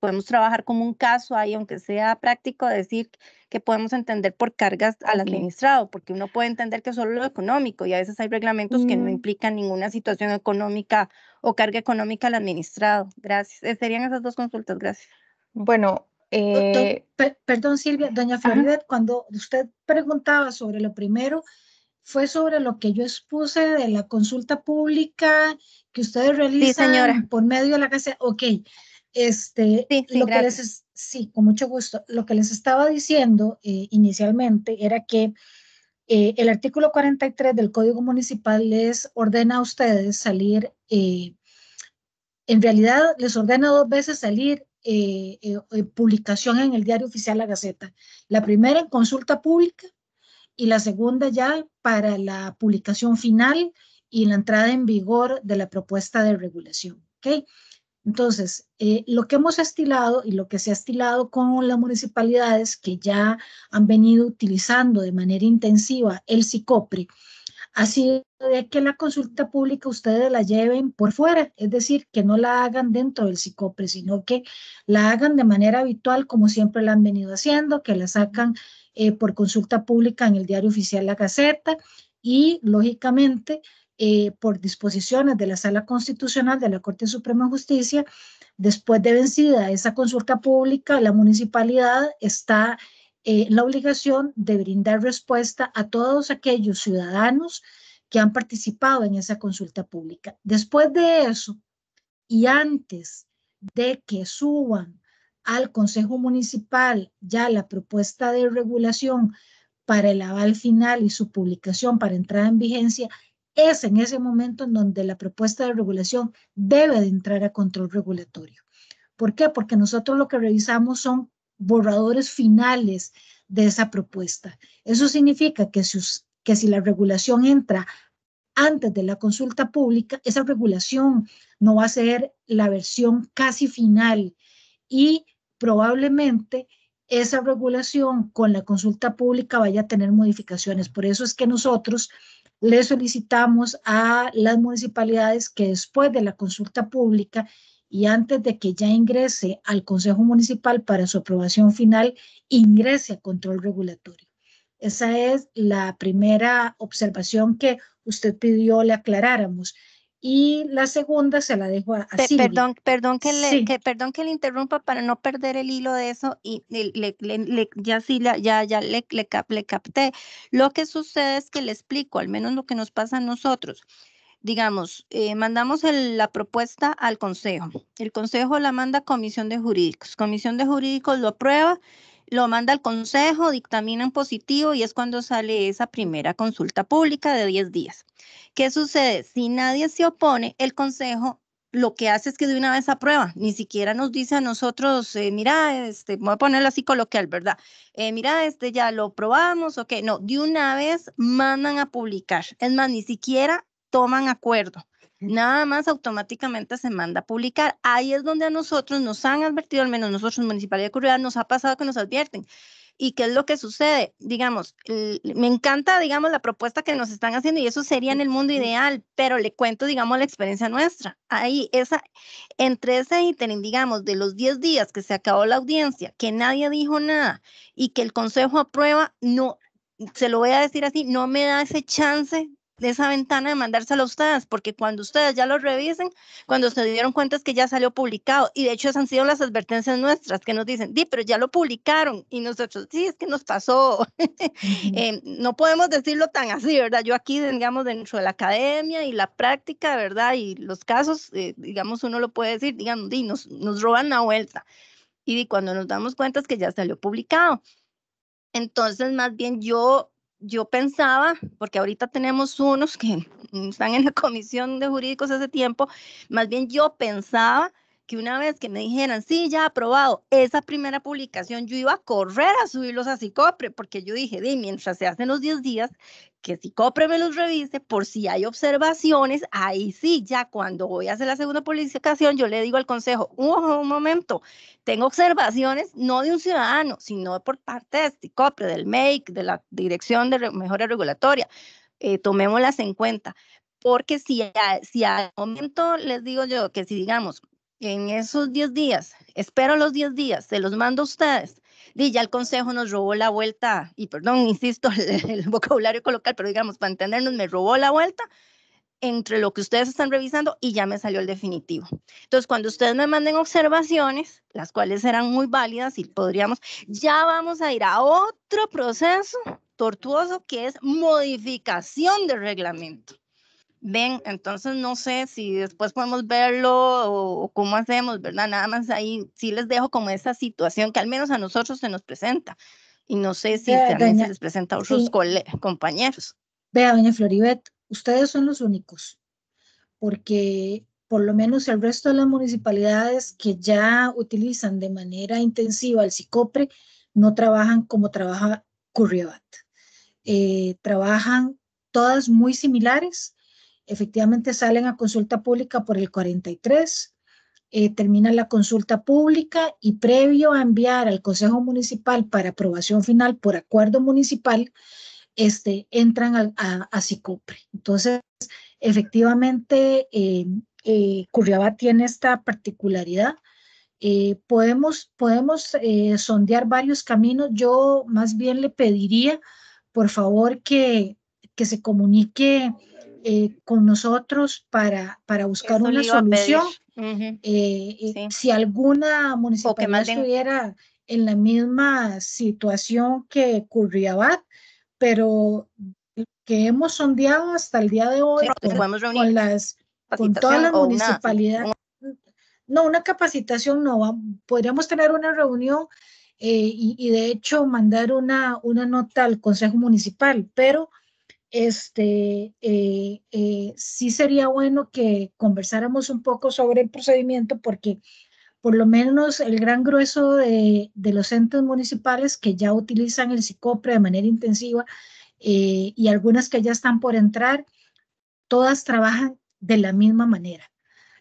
podemos trabajar como un caso ahí, aunque sea práctico, decir que podemos entender por cargas al administrado, porque uno puede entender que solo lo económico y a veces hay reglamentos que no mm. implican ninguna situación económica o carga económica al administrado. Gracias. Eh, serían esas dos consultas. Gracias. Bueno, eh, perdón, Silvia, doña Floribet, cuando usted preguntaba sobre lo primero, fue sobre lo que yo expuse de la consulta pública que ustedes realizan por medio de la casa. Ok, este, lo que les, sí, con mucho gusto. Lo que les estaba diciendo eh, inicialmente era que eh, el artículo 43 del Código Municipal les ordena a ustedes salir, en realidad les ordena dos veces salir eh, eh, eh, publicación en el diario oficial La Gaceta. La primera en consulta pública y la segunda ya para la publicación final y la entrada en vigor de la propuesta de regulación. Entonces, lo que hemos estilado y lo que se ha estilado con las municipalidades que ya han venido utilizando de manera intensiva el sicopre así de que la consulta pública ustedes la lleven por fuera, es decir, que no la hagan dentro del CICOPRE, sino que la hagan de manera habitual como siempre la han venido haciendo, que la sacan eh, por consulta pública en el diario oficial La Gaceta y, lógicamente, eh, por disposiciones de la Sala Constitucional de la Corte Suprema de Justicia, después de vencida esa consulta pública, la municipalidad está eh, la obligación de brindar respuesta a todos aquellos ciudadanos que han participado en esa consulta pública. Después de eso, y antes de que suban al Consejo Municipal ya la propuesta de regulación para el aval final y su publicación para entrada en vigencia, es en ese momento en donde la propuesta de regulación debe de entrar a control regulatorio. ¿Por qué? Porque nosotros lo que revisamos son borradores finales de esa propuesta. Eso significa que si, que si la regulación entra antes de la consulta pública, esa regulación no va a ser la versión casi final y probablemente esa regulación con la consulta pública vaya a tener modificaciones. Por eso es que nosotros le solicitamos a las municipalidades que después de la consulta pública y antes de que ya ingrese al Consejo Municipal para su aprobación final, ingrese a control regulatorio. Esa es la primera observación que usted pidió le aclaráramos. Y la segunda se la dejo a, Perdón, perdón que le, que, perdón que le interrumpa para no perder el hilo de eso y, ya sí, ya, ya, le, le capté. Lo que sucede es que le explico, al menos lo que nos pasa a nosotros digamos, eh, mandamos la propuesta al Consejo. El Consejo la manda a Comisión de Jurídicos. Comisión de Jurídicos lo aprueba, lo manda al Consejo, dictamina en positivo y es cuando sale esa primera consulta pública de 10 días. ¿Qué sucede? Si nadie se opone, el Consejo lo que hace es que de una vez aprueba, ni siquiera nos dice a nosotros, eh, mira, este, voy a ponerlo así coloquial, ¿verdad? Eh, mira, este ya lo probamos, ok, no, de una vez mandan a publicar, es más, ni siquiera toman acuerdo. Nada más automáticamente se manda a publicar. Ahí es donde a nosotros nos han advertido, al menos nosotros, Municipalidad de Correa, nos ha pasado que nos advierten. ¿Y qué es lo que sucede? Digamos, me encanta, digamos, la propuesta que nos están haciendo y eso sería en el mundo ideal, pero le cuento, digamos, la experiencia nuestra. Ahí, esa, entre ese ítem, digamos, de los 10 días que se acabó la audiencia, que nadie dijo nada y que el consejo aprueba, no, se lo voy a decir así, no me da ese chance de esa ventana de mandárselo a ustedes, porque cuando ustedes ya lo revisen, cuando se dieron cuenta es que ya salió publicado, y de hecho esas han sido las advertencias nuestras que nos dicen, di, pero ya lo publicaron, y nosotros, sí, es que nos pasó. Eh, no podemos decirlo tan así, ¿verdad? Yo aquí, digamos, dentro de la academia y la práctica, ¿verdad? Y los casos, eh, digamos, uno lo puede decir, digamos, di, nos, nos roban la vuelta. Y cuando nos damos cuenta es que ya salió publicado. Entonces, más bien yo yo pensaba, porque ahorita tenemos unos que están en la comisión de jurídicos hace tiempo, más bien yo pensaba que una vez que me dijeran, sí, ya aprobado esa primera publicación, yo iba a correr a subirlos a Cicopre, porque yo dije, di, mientras se hacen los 10 días, que Cicopre me los revise, por si hay observaciones, ahí sí, ya cuando voy a hacer la segunda publicación, yo le digo al consejo, un momento, tengo observaciones no de un ciudadano, sino por parte de Cicopre, del MEIC, de la Dirección de Mejora Regulatoria. Eh, tomémoslas en cuenta porque si, si al momento les digo yo que si digamos en esos 10 días, espero los 10 días, se los mando a ustedes. Y ya el consejo nos robó la vuelta, y perdón, insisto, el, vocabulario coloquial, pero digamos, para entendernos, me robó la vuelta entre lo que ustedes están revisando y ya me salió el definitivo. Entonces, cuando ustedes me manden observaciones, las cuales serán muy válidas y podríamos, ya vamos a ir a otro proceso tortuoso que es modificación de reglamento ven, entonces no sé si después podemos verlo o, cómo hacemos, ¿verdad? Nada más ahí sí les dejo como esa situación que al menos a nosotros se nos presenta y no sé si también se les presenta a otros compañeros. Vea, doña Floribet, ustedes son los únicos, porque por lo menos el resto de las municipalidades que ya utilizan de manera intensiva el CICOPRE no trabajan como trabaja Curriabat. Eh, trabajan todas muy similares, efectivamente salen a consulta pública por el 43, terminan eh, termina la consulta pública y previo a enviar al Consejo Municipal para aprobación final por acuerdo municipal, este, entran a, a, Entonces, efectivamente, eh, eh Curriaba tiene esta particularidad. Eh, podemos podemos sondear varios caminos. Yo más bien le pediría, por favor, que, que se comunique eh, con nosotros para, para buscar una solución. Eh, si alguna municipalidad estuviera en la misma situación que Curriabat, pero que hemos sondeado hasta el día de hoy con, las, con todas las municipalidades. no, una capacitación no, podríamos tener una reunión eh, y, de hecho mandar una, una nota al Consejo Municipal, pero este, eh, eh, sí sería bueno que conversáramos un poco sobre el procedimiento porque por lo menos el gran grueso de, los centros municipales que ya utilizan el SICOPRE de manera intensiva eh, y algunas que ya están por entrar, todas trabajan de la misma manera.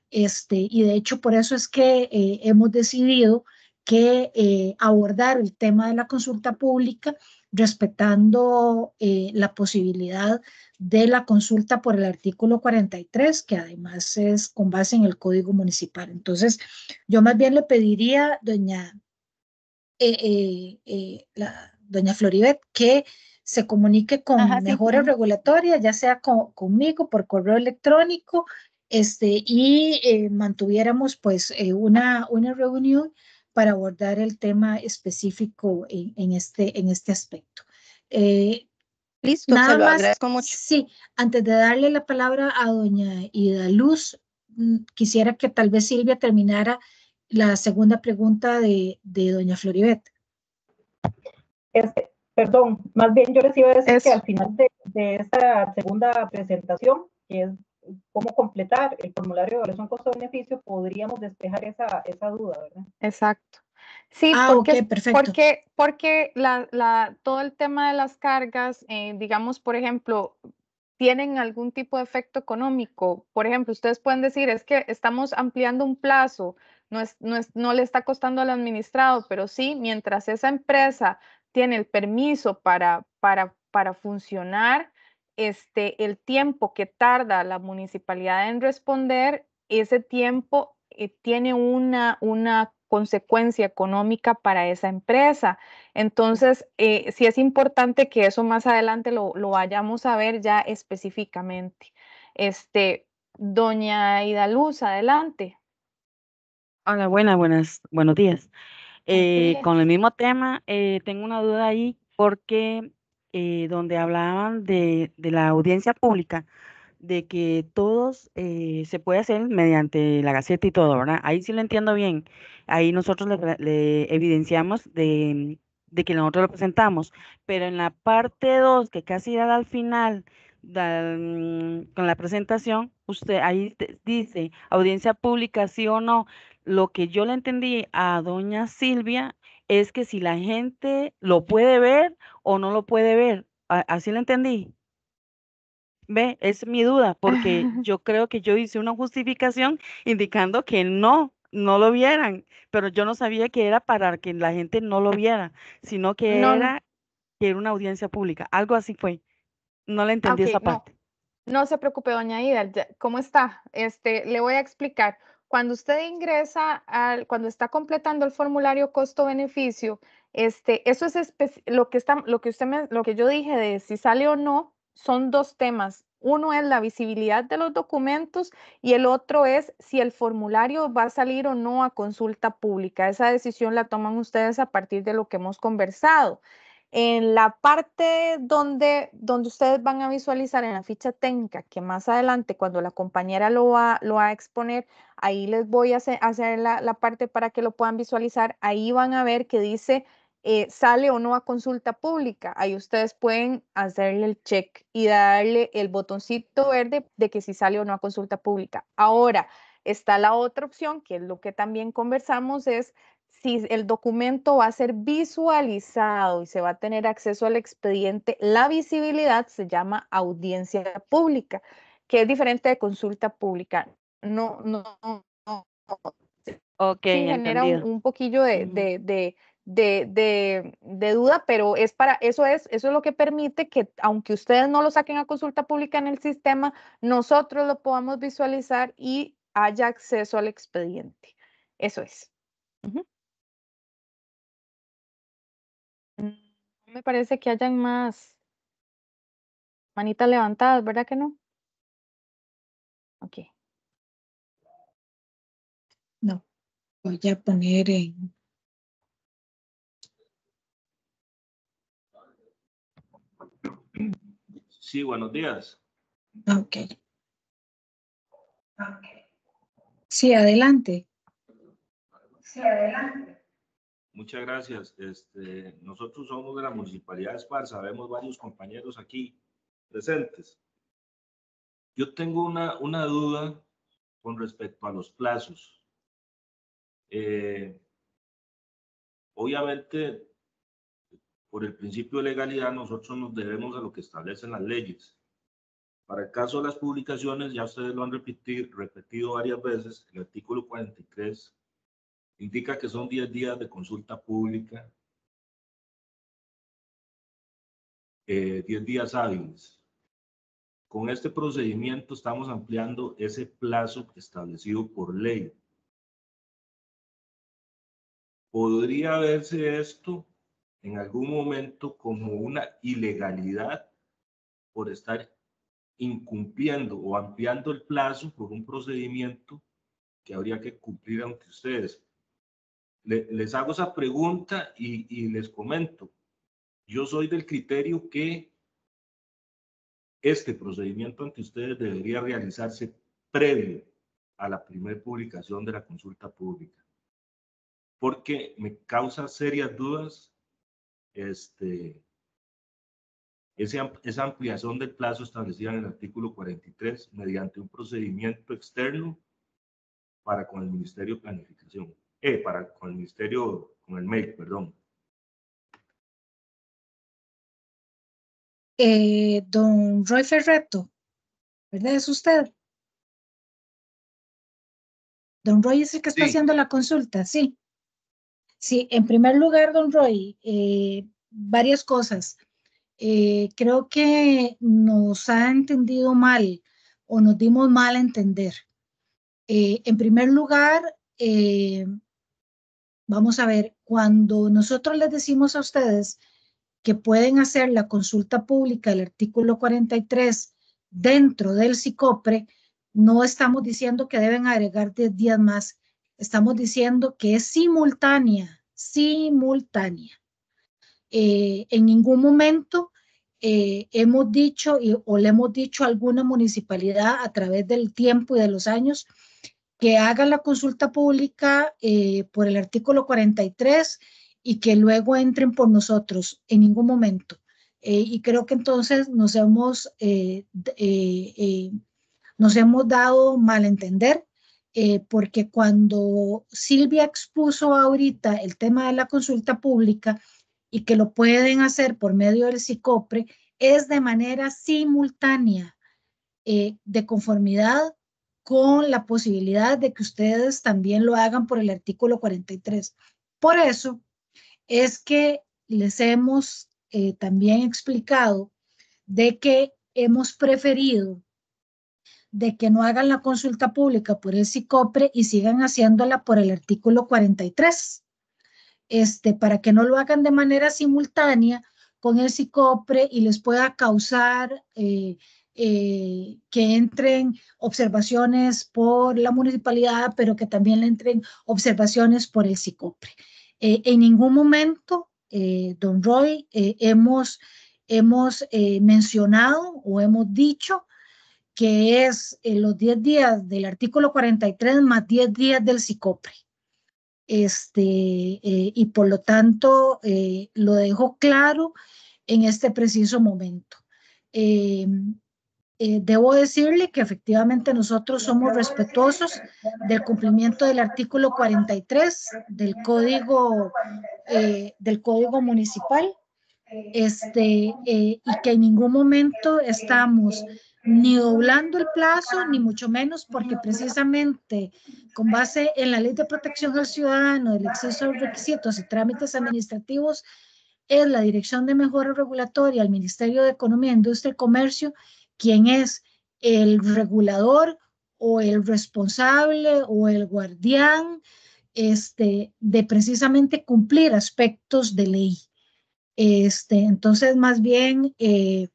Este, y de hecho por eso es que hemos decidido que abordar el tema de la consulta pública respetando eh, la posibilidad de la consulta por el artículo 43, que además es con base en el Código Municipal. Entonces, yo más bien le pediría, doña, eh, eh, doña Floribet, que se comunique con mejores regulatorias, ya sea conmigo por correo electrónico, este, y mantuviéramos pues una, una reunión para abordar el tema específico en, este, en este aspecto. Eh, Listo, nada más, mucho. Sí, antes de darle la palabra a doña Ida Luz, mm, quisiera que tal vez Silvia terminara la segunda pregunta de, doña Floribet. Este, perdón, más bien yo les iba a decir que al final de, de esta segunda presentación, que es cómo completar el formulario de evaluación costo-beneficio, podríamos despejar esa, esa duda, ¿verdad? Exacto. Sí, ah, porque, perfecto. porque, la, la, todo el tema de las cargas, eh, digamos, por ejemplo, tienen algún tipo de efecto económico. Por ejemplo, ustedes pueden decir, es que estamos ampliando un plazo, no, no, no le está costando al administrado, pero sí, mientras esa empresa tiene el permiso para, para, para funcionar, este, el tiempo que tarda la municipalidad en responder, ese tiempo eh, tiene una, una consecuencia económica para esa empresa. Entonces, eh, sí es importante que eso más adelante lo, lo, vayamos a ver ya específicamente. Este, doña Idaluz, adelante. Hola, buenas, buenas, buenos eh, días. con el mismo tema, tengo una duda ahí porque eh, donde hablaban de, la audiencia pública, de que todos eh, se puede hacer mediante la Gaceta y todo, ¿verdad? Ahí sí lo entiendo bien. Ahí nosotros le, evidenciamos de, de, que nosotros lo presentamos, pero en la parte 2, que casi era al final, con la presentación, usted ahí dice audiencia pública, sí o no. Lo que yo le entendí a doña Silvia es que si la gente lo puede ver o no lo puede ver. Así lo entendí. Ve, es mi duda, porque yo creo que yo hice una justificación indicando que no, no lo vieran, pero yo no sabía que era para que la gente no lo viera, sino que era que era una audiencia pública. Algo así fue. No le ah, entendí esa parte. No. se preocupe, doña Ida. ¿Cómo está? Este, le voy a explicar cuando usted ingresa, al, cuando está completando el formulario costo-beneficio, este, eso es lo que, está, lo, que usted me, lo que yo dije de si sale o no, son dos temas. Uno es la visibilidad de los documentos y el otro es si el formulario va a salir o no a consulta pública. Esa decisión la toman ustedes a partir de lo que hemos conversado. En la parte donde, donde ustedes van a visualizar en la ficha técnica, que más adelante cuando la compañera lo va, lo a exponer, ahí les voy a hacer, la, parte para que lo puedan visualizar. Ahí van a ver que dice eh, sale o no a consulta pública. Ahí ustedes pueden hacerle el check y darle el botoncito verde de que si sale o no a consulta pública. Ahora, está la otra opción, que es lo que también conversamos, es si el documento va a ser visualizado y se va a tener acceso al expediente, la visibilidad se llama audiencia pública, que es diferente de consulta pública. No, no, no. Okay, sí, genera un, poquillo de, de, duda, pero es para eso es eso es lo que permite que aunque ustedes no lo saquen a consulta pública en el sistema, nosotros lo podamos visualizar y haya acceso al expediente. Eso es. Mm, me parece que hayan más manitas levantadas, ¿verdad que no? Ok. No, voy a poner en... Sí, buenos días. Ok. Sí, adelante. Sí, adelante. Muchas gracias. Este, nosotros somos de la Municipalidad de Esparza, vemos varios compañeros aquí presentes. Yo tengo una, una duda con respecto a los plazos. Eh, obviamente, por el principio de legalidad, nosotros nos debemos a lo que establecen las leyes. Para el caso de las publicaciones, ya ustedes lo han repetido, repetido varias veces, el artículo 43 indica que son 10 días de consulta pública, eh, 10 días hábiles. Con este procedimiento estamos ampliando ese plazo establecido por ley. Podría verse esto en algún momento como una ilegalidad por estar incumpliendo o ampliando el plazo por un procedimiento que habría que cumplir aunque ustedes les hago esa pregunta y, les comento. Yo soy del criterio que este procedimiento ante ustedes debería realizarse previo a la primera publicación de la consulta pública, porque me causa serias dudas este, esa ampliación del plazo establecida en el artículo 43 mediante un procedimiento externo para con el Ministerio de Planificación. E para, con el ministerio, con el mail perdón. Eh, don Roy Ferreto, ¿verdad? ¿Es usted? Don Roy es el que está haciendo la consulta, sí. Sí, en primer lugar, don Roy, eh, varias cosas. Eh, creo que nos ha entendido mal o nos dimos mal a entender. en primer lugar, vamos a ver, cuando nosotros les decimos a ustedes que pueden hacer la consulta pública del artículo 43 dentro del CICOPRE, no estamos diciendo que deben agregar 10 días más, estamos diciendo que es simultánea, simultánea. Eh, en ningún momento eh, hemos dicho o le hemos dicho a alguna municipalidad a través del tiempo y de los años que hagan la consulta pública eh, por el artículo 43 y que luego entren por nosotros en ningún momento. Eh, y creo que entonces nos hemos, eh, nos hemos dado mal entender, porque cuando Silvia expuso ahorita el tema de la consulta pública y que lo pueden hacer por medio del SICOPRE es de manera simultánea, de conformidad con la posibilidad de que ustedes también lo hagan por el artículo 43. Por eso es que les hemos eh, también explicado de que hemos preferido de que no hagan la consulta pública por el CICOPRE y sigan haciéndola por el artículo 43, este, para que no lo hagan de manera simultánea con el CICOPRE y les pueda causar eh, eh, que entren observaciones por la municipalidad, pero que también entren observaciones por el SICOPRE. Eh, en ningún momento, eh, don Roy, hemos, hemos mencionado o hemos dicho que es los 10 días del artículo 43 más 10 días del SICOPRE. Este, y por lo tanto, lo dejo claro en este preciso momento. Eh, debo decirle que efectivamente nosotros somos respetuosos del cumplimiento del artículo 43 del código, eh, del código municipal este, eh, y que en ningún momento estamos ni doblando el plazo, ni mucho menos porque precisamente con base en la ley de protección al ciudadano, del acceso a requisitos y trámites administrativos, es la Dirección de Mejora Regulatoria, el Ministerio de Economía, Industria y Comercio quién es el regulador o el responsable o el guardián este, de precisamente cumplir aspectos de ley. Este, entonces, más bien, eh,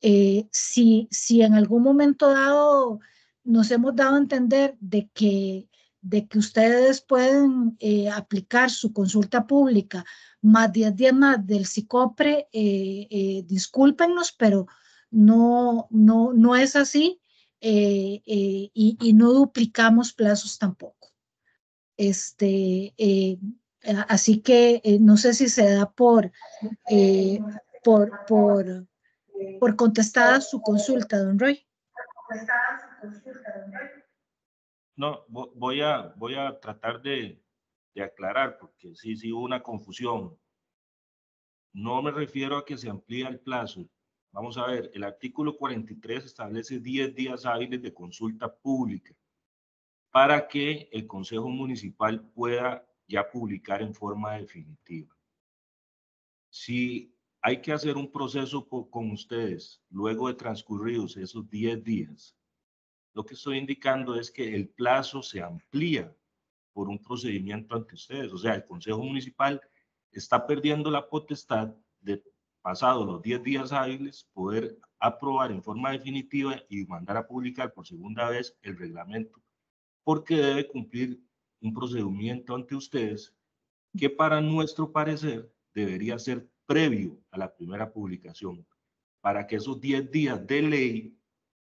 eh, si, si en algún momento dado nos hemos dado a entender de que, de que ustedes pueden eh, aplicar su consulta pública más 10 días más del CICOPRE, discúlpenos, pero no, no, no es así eh, eh, y, no duplicamos plazos tampoco. Este, eh, así que no sé si se da por, por, por, por contestada su consulta, don Roy. No, voy a, voy a tratar de, de aclarar, porque sí, sí hubo una confusión. No me refiero a que se amplía el plazo, Vamos a ver, el artículo 43 establece 10 días hábiles de consulta pública para que el Consejo Municipal pueda ya publicar en forma definitiva. Si hay que hacer un proceso con ustedes luego de transcurridos esos 10 días, lo que estoy indicando es que el plazo se amplía por un procedimiento ante ustedes. O sea, el Consejo Municipal está perdiendo la potestad de pasado los 10 días hábiles, poder aprobar en forma definitiva y mandar a publicar por segunda vez el reglamento, porque debe cumplir un procedimiento ante ustedes que para nuestro parecer debería ser previo a la primera publicación, para que esos 10 días de ley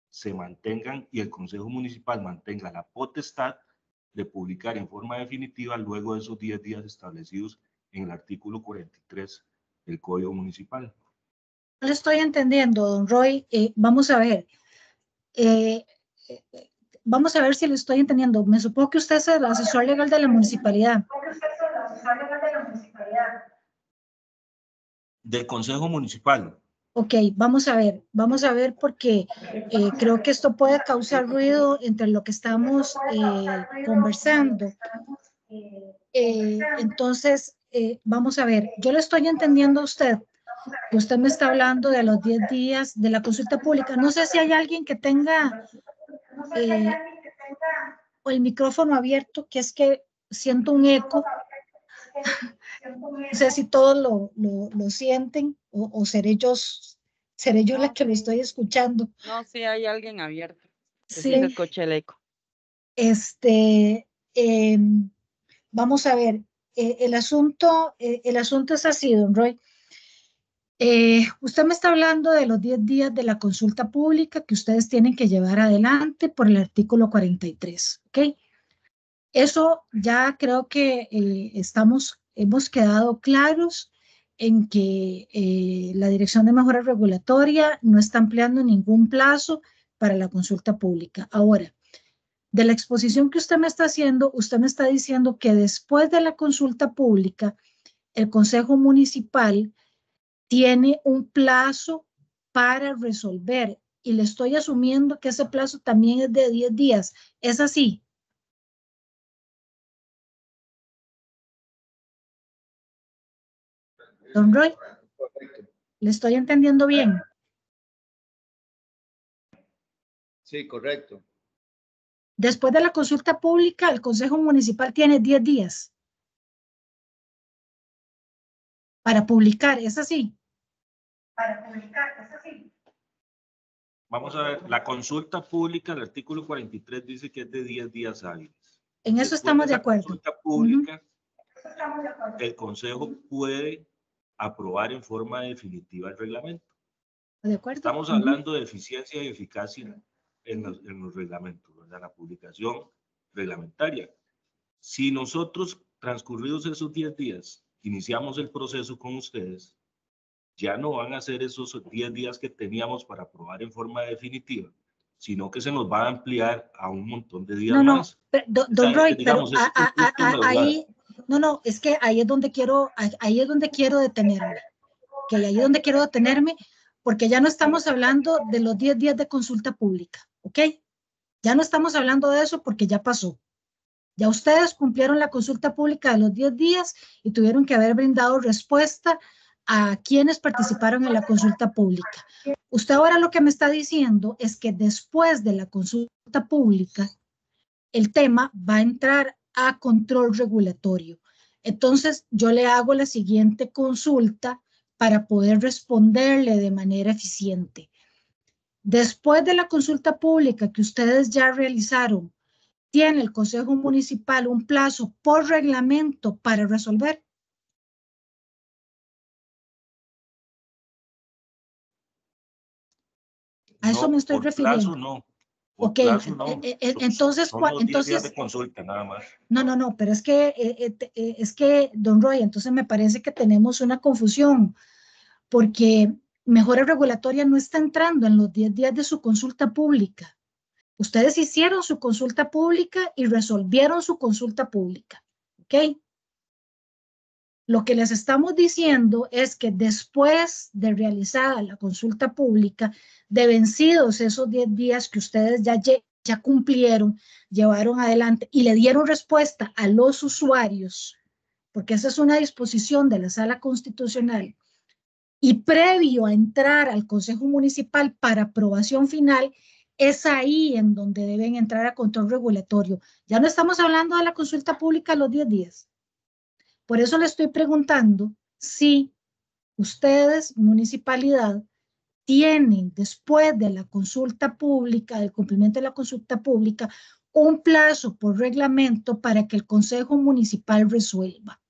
se mantengan y el Consejo Municipal mantenga la potestad de publicar en forma definitiva luego de esos 10 días establecidos en el artículo 43 el código municipal. Lo estoy entendiendo, don Roy. Eh, vamos a ver. Eh, eh, vamos a ver si lo estoy entendiendo. Me supongo que usted es el asesor legal de la municipalidad. Del Consejo Municipal. Ok, vamos a ver, vamos a ver porque creo que esto puede causar ruido entre lo que estamos conversando. entonces, eh, vamos a ver, yo le estoy entendiendo a usted. Usted me está hablando de los 10 días de la consulta pública. No sé si hay alguien que tenga eh, el micrófono abierto, que es que siento un eco. No sé si todos lo, lo, sienten o, seré, yo, seré yo la que lo estoy escuchando. No, si hay alguien abierto. Sí. El el eco. Este, em, vamos a ver, eh, el, asunto, eh, el asunto es así, don Roy. Eh, usted me está hablando de los 10 días de la consulta pública que ustedes tienen que llevar adelante por el artículo 43, ¿ok? Eso ya creo que estamos, hemos quedado claros en que la Dirección de Mejora Regulatoria no está ampliando ningún plazo para la consulta pública. Ahora, de la exposición que usted me está haciendo, usted me está diciendo que después de la consulta pública, el Consejo Municipal tiene un plazo para resolver y le estoy asumiendo que ese plazo también es de 10 días. ¿Es así? Don Roy, ¿le estoy entendiendo bien? Sí, correcto. Después de la consulta pública, el Consejo Municipal tiene 10 días para publicar, ¿es así? Para publicar, ¿es así? Vamos a ver, la consulta pública, el artículo 43 dice que es de 10 días hábiles. En eso estamos de, acuerdo. Consulta pública, el Consejo puede aprobar en forma definitiva el reglamento. Estamos hablando de eficiencia y eficacia en los reglamentos de pues, la publicación reglamentaria. Si nosotros, transcurridos esos 10 días, iniciamos el proceso con ustedes, ya no van a ser esos 10 días que teníamos para aprobar en forma definitiva, sino que se nos va a ampliar a un montón de días no, no, don, ahí, no, no, es que ahí es donde quiero, ahí es donde quiero detenerme, que ahí es donde quiero detenerme, porque ya no estamos hablando de los 10 días de consulta pública, ¿ok? Ya no estamos hablando de eso porque ya pasó. Ya ustedes cumplieron la consulta pública de los 10 días y tuvieron que haber brindado respuesta a quienes participaron en la consulta pública. Usted ahora lo que me está diciendo es que después de la consulta pública, el tema va a entrar a control regulatorio. Entonces, yo le hago la siguiente consulta para poder responderle de manera eficiente. Después de la consulta pública que ustedes ya realizaron, ¿tiene el Consejo Municipal un plazo por reglamento para resolver? A eso me estoy refiriendo. no. Por ok, entonces, Son entonces de consulta nada más. No, no, no, pero es que eh, eh, eh, es que don Roy, entonces me parece que tenemos una confusión porque mejora regulatoria no está entrando en los 10 días de su consulta pública. Ustedes hicieron su consulta pública y resolvieron su consulta pública. Lo que les estamos diciendo es que después de realizada la consulta pública, de vencidos esos 10 días que ustedes ya, ya cumplieron, llevaron adelante y le dieron respuesta a los usuarios, porque esa es una disposición de la sala constitucional y previo a entrar al Consejo Municipal para aprobación final, es ahí en donde deben entrar a control regulatorio. Ya no estamos hablando de la consulta pública a los 10 días. Por eso le estoy preguntando si ustedes, municipalidad, tienen después de la consulta pública, del cumplimiento de la consulta pública, un plazo por reglamento para que el Consejo Municipal resuelva.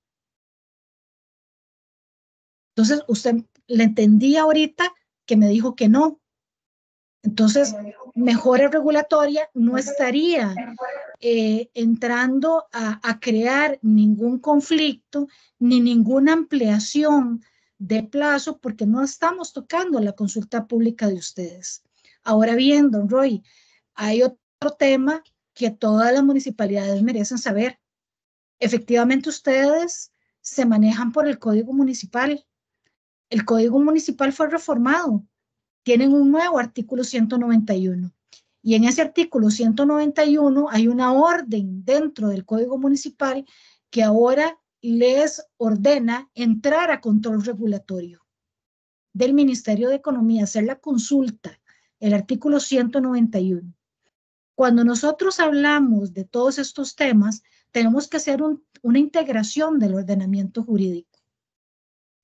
Entonces, usted le entendí ahorita que me dijo que no. Entonces, mejora regulatoria no estaría eh, entrando a, a crear ningún conflicto ni ninguna ampliación de plazo porque no estamos tocando la consulta pública de ustedes. Ahora bien, don Roy, hay otro tema que todas las municipalidades merecen saber. Efectivamente, ustedes se manejan por el código municipal el Código Municipal fue reformado. Tienen un nuevo artículo 191. Y en ese artículo 191 hay una orden dentro del Código Municipal que ahora les ordena entrar a control regulatorio del Ministerio de Economía, hacer la consulta, el artículo 191. Cuando nosotros hablamos de todos estos temas, tenemos que hacer una integración del ordenamiento jurídico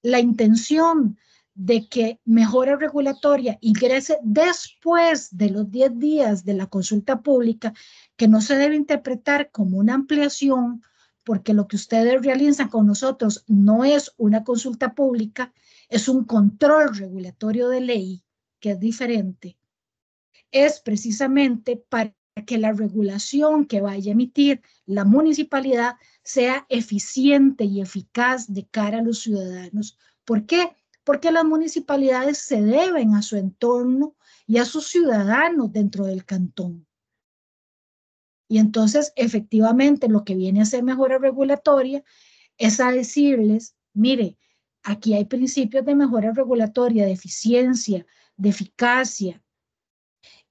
la intención de que mejora regulatoria ingrese después de los 10 días de la consulta pública, que no se debe interpretar como una ampliación, porque lo que ustedes realizan con nosotros no es una consulta pública, es un control regulatorio de ley, que es diferente. Es precisamente para que la regulación que vaya a emitir la municipalidad sea eficiente y eficaz de cara a los ciudadanos. ¿Por qué? Porque las municipalidades se deben a su entorno y a sus ciudadanos dentro del cantón. Y entonces, efectivamente, lo que viene a ser mejora regulatoria es a decirles, mire, aquí hay principios de mejora regulatoria, de eficiencia, de eficacia,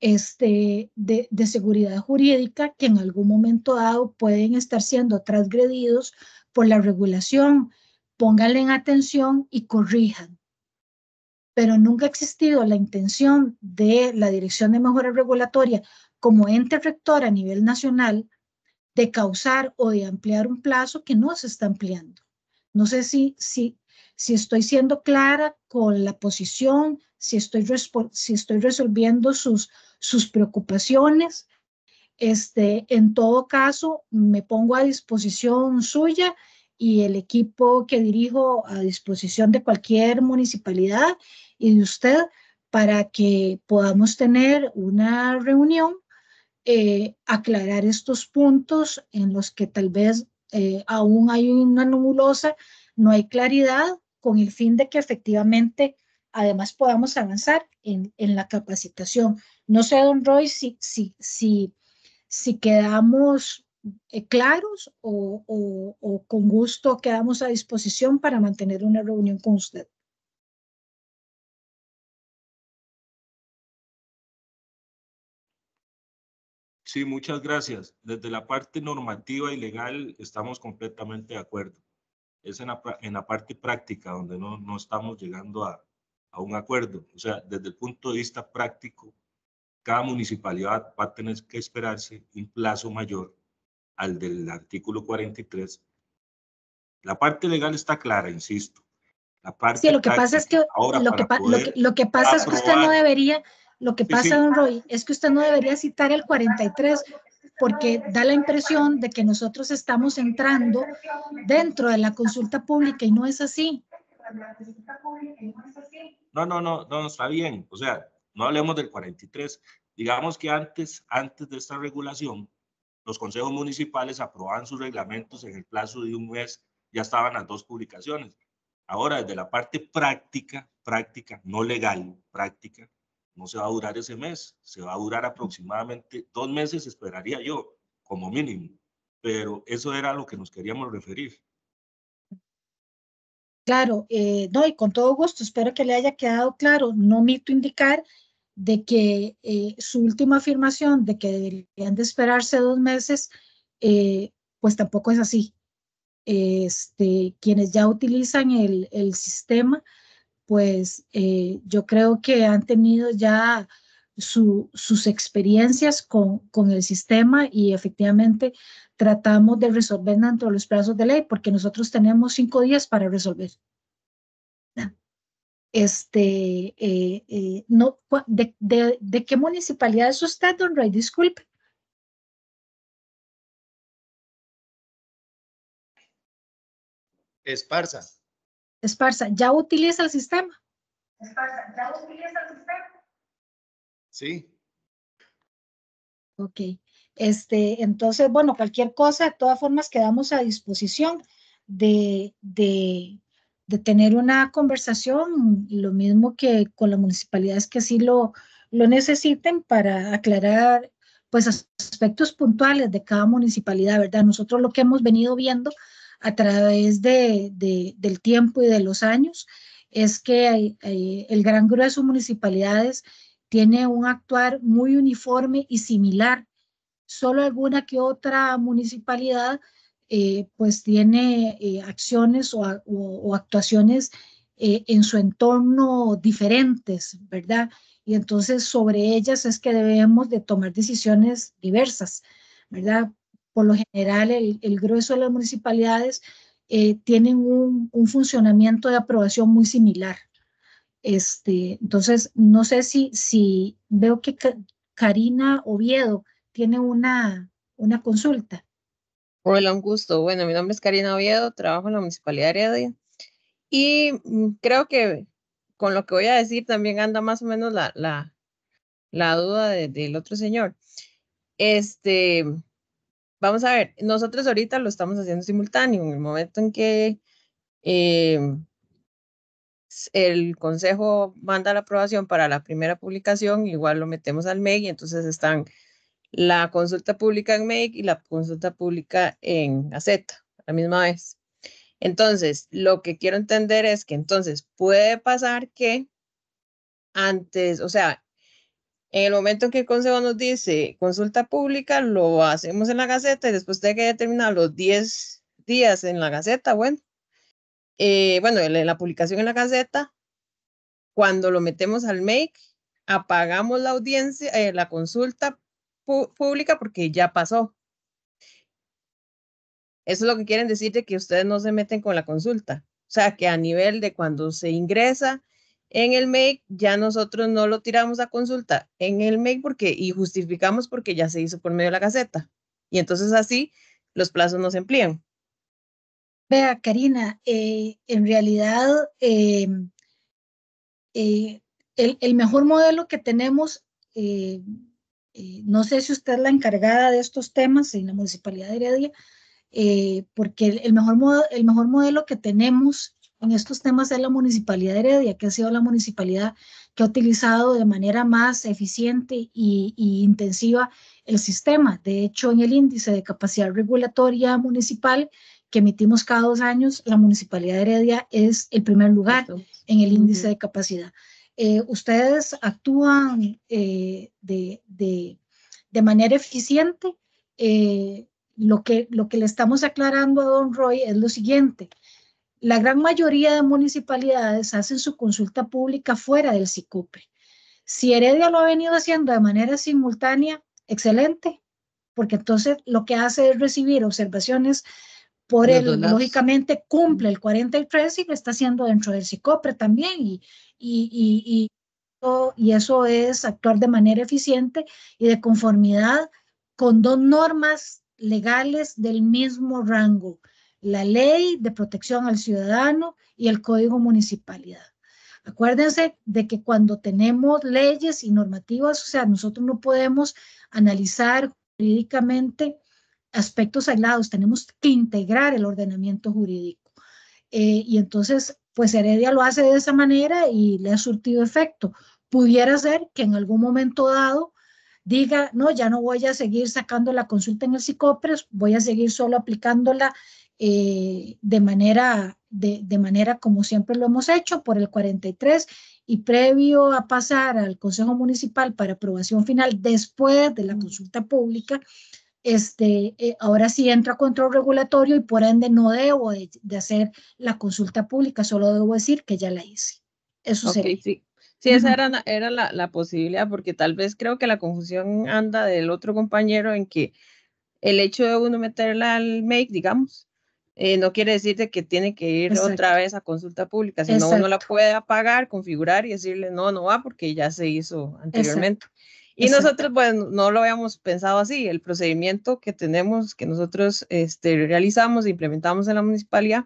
este, de, seguridad jurídica que en algún momento dado pueden estar siendo transgredidos por la regulación. Pónganle en atención y corrijan. Pero nunca ha existido la intención de la Dirección de Mejora Regulatoria como ente rector a nivel nacional de causar o de ampliar un plazo que no se está ampliando. No sé si, si, si estoy siendo clara con la posición, si estoy, si estoy resolviendo sus, sus preocupaciones. Este, en todo caso, me pongo a disposición suya y el equipo que dirijo a disposición de cualquier municipalidad y de usted para que podamos tener una reunión, eh, aclarar estos puntos en los que tal vez eh, aún hay una nubulosa, no hay claridad, con el fin de que efectivamente además podamos avanzar en, en la capacitación. No sé, don Roy, si, si, si, quedamos eh, claros o, con gusto quedamos a disposición para mantener una reunión con usted. Sí, muchas gracias. Desde la parte normativa y legal estamos completamente de acuerdo. Es en la, la parte práctica donde no, estamos llegando a, un acuerdo. O sea, desde el punto de vista práctico, cada municipalidad va a tener que esperarse un plazo mayor al del artículo 43. La parte legal está clara, insisto. La parte sí, lo que pasa es que ahora lo que, lo que, pasa es que usted no debería, lo que pasa, don Roy, es que usted no debería citar el 43 porque da la impresión de que nosotros estamos entrando dentro de la consulta pública y no es así. No, no, no, no, está bien. O sea, no hablemos del 43, digamos que antes, antes de esta regulación, los consejos municipales aprobaban sus reglamentos en el plazo de un mes, ya estaban las dos publicaciones. Ahora, desde la parte práctica, práctica, no legal, práctica, no se va a durar ese mes, se va a durar aproximadamente dos meses, esperaría yo, como mínimo. Pero eso era a lo que nos queríamos referir. Claro, eh, no, y con todo gusto, espero que le haya quedado claro, no mito indicar de que eh, su última afirmación de que deberían de esperarse dos meses, eh, pues tampoco es así. Este, quienes ya utilizan el, sistema, pues eh, yo creo que han tenido ya sus experiencias con, con, el sistema y efectivamente tratamos de resolver dentro de los plazos de ley, porque nosotros tenemos cinco días para resolver. Este, eh, eh, no, de, de, qué municipalidad es usted, don Ray? Disculpe. Esparza. Esparza, ¿ya utiliza el sistema? Esparza, ¿ya utiliza el sistema? Sí. Ok. Este, entonces, bueno, cualquier cosa, de todas formas, quedamos a disposición de, de, de tener una conversación, lo mismo que con las municipalidades que sí lo, lo necesiten para aclarar pues aspectos puntuales de cada municipalidad, ¿verdad? Nosotros lo que hemos venido viendo a través de, del tiempo y de los años es que eh, el gran grueso de municipalidades tiene un actuar muy uniforme y similar. Solo alguna que otra municipalidad eh, pues tiene eh, acciones o, actuaciones eh, en su entorno diferentes, ¿verdad? Y entonces sobre ellas es que debemos de tomar decisiones diversas, ¿verdad? Por lo general, el, grueso de las municipalidades tienen un, funcionamiento de aprobación muy similar. Este, entonces, no sé si, veo que Karina Oviedo tiene una consulta. Hola, un gusto. Bueno, mi nombre es Karina Oviedo, trabajo en la Municipalidad de Heredia y mm, creo que con lo que voy a decir también anda más o menos la, la, la duda del otro señor. Este, vamos a ver, nosotros ahorita lo estamos haciendo simultáneo, en el momento en que eh, el consejo manda la aprobación para la primera publicación, igual lo metemos al MEG y entonces están la consulta pública en Make y la consulta pública en gaceta la misma vez. Entonces, lo que quiero entender es que entonces puede pasar que antes, o sea, en el momento en que el Consejo nos dice consulta pública, lo hacemos en la Gaceta y después de que terminado los 10 días en la Gaceta, bueno, eh, bueno, la publicación en la Gaceta, cuando lo metemos al make, apagamos la audiencia, eh, la consulta pública porque ya pasó. Eso es lo que quieren decir de que ustedes no se meten con la consulta. O sea, que a nivel de cuando se ingresa en el make, ya nosotros no lo tiramos a consulta en el make porque, y justificamos porque ya se hizo por medio de la caseta Y entonces así los plazos no se amplían. Vea, Karina, eh, en realidad eh, eh, el, el, mejor modelo que tenemos eh, no sé si usted es la encargada de estos temas en la Municipalidad de Heredia, eh, porque el, mejor el mejor modelo que tenemos en estos temas es la Municipalidad de Heredia, que ha sido la municipalidad que ha utilizado de manera más eficiente e intensiva el sistema. De hecho, en el índice de capacidad regulatoria municipal que emitimos cada dos años, la Municipalidad de Heredia es el primer lugar en el índice de capacidad. Eh, ustedes actúan eh, de, de, manera eficiente. Eh, lo, que, lo que le estamos aclarando a don Roy es lo siguiente. La gran mayoría de municipalidades hacen su consulta pública fuera del Cicupre. Si Heredia lo ha venido haciendo de manera simultánea, excelente, porque entonces lo que hace es recibir observaciones por el, lógicamente cumple el 43 y lo está haciendo dentro del Cicupre también y, y, y, eso es actuar de manera eficiente y de conformidad con dos normas legales del mismo rango, la ley de protección al ciudadano y el código municipalidad. Acuérdense de que cuando tenemos leyes y normativas, o sea, nosotros no podemos analizar jurídicamente aspectos aislados, tenemos que integrar el ordenamiento jurídico. Eh, y entonces pues Heredia lo hace de esa manera y le ha surtido efecto. Pudiera ser que en algún momento dado diga, no, ya no voy a seguir sacando la consulta en el SICOPRES, voy a seguir solo aplicándola eh, de, manera, de manera como siempre lo hemos hecho por el 43 y previo a pasar al Consejo Municipal para aprobación final después de la consulta pública, este, eh, ahora sí entra control regulatorio y por ende no debo de, hacer la consulta pública, solo debo decir que ya la hice. Eso sería. Sí. Sí, esa era, era la, posibilidad, porque tal vez creo que la confusión anda del otro compañero en que el hecho de uno meterla al make, digamos, eh, no quiere decir que tiene que ir otra vez a consulta pública, sino uno la puede apagar, configurar y decirle no, no va porque ya se hizo anteriormente. Y nosotros, bueno, no lo habíamos pensado así. El procedimiento que tenemos, que nosotros este, realizamos e implementamos en la municipalidad,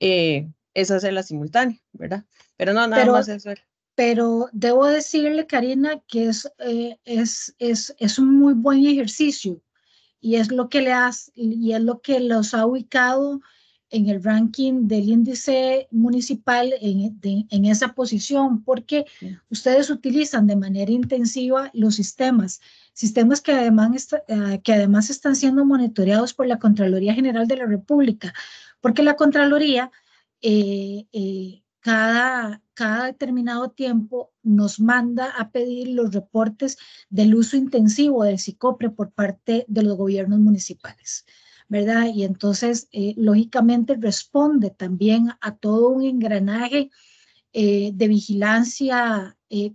eh, es la simultánea, ¿verdad? Pero no, nada pero, más eso Pero debo decirle, Karina, que es, eh, es, es, es un muy buen ejercicio y es lo que le hace, y es lo que los ha ubicado en el ranking del índice municipal en, esa posición, porque ustedes utilizan de manera intensiva los sistemas, sistemas que además, eh, que además están siendo monitoreados por la Contraloría General de la República, porque la Contraloría eh, eh, cada, cada determinado tiempo nos manda a pedir los reportes del uso intensivo del CICOPRE por parte de los gobiernos municipales. ¿verdad? Y entonces, eh, lógicamente, responde también a todo un engranaje eh, de vigilancia eh,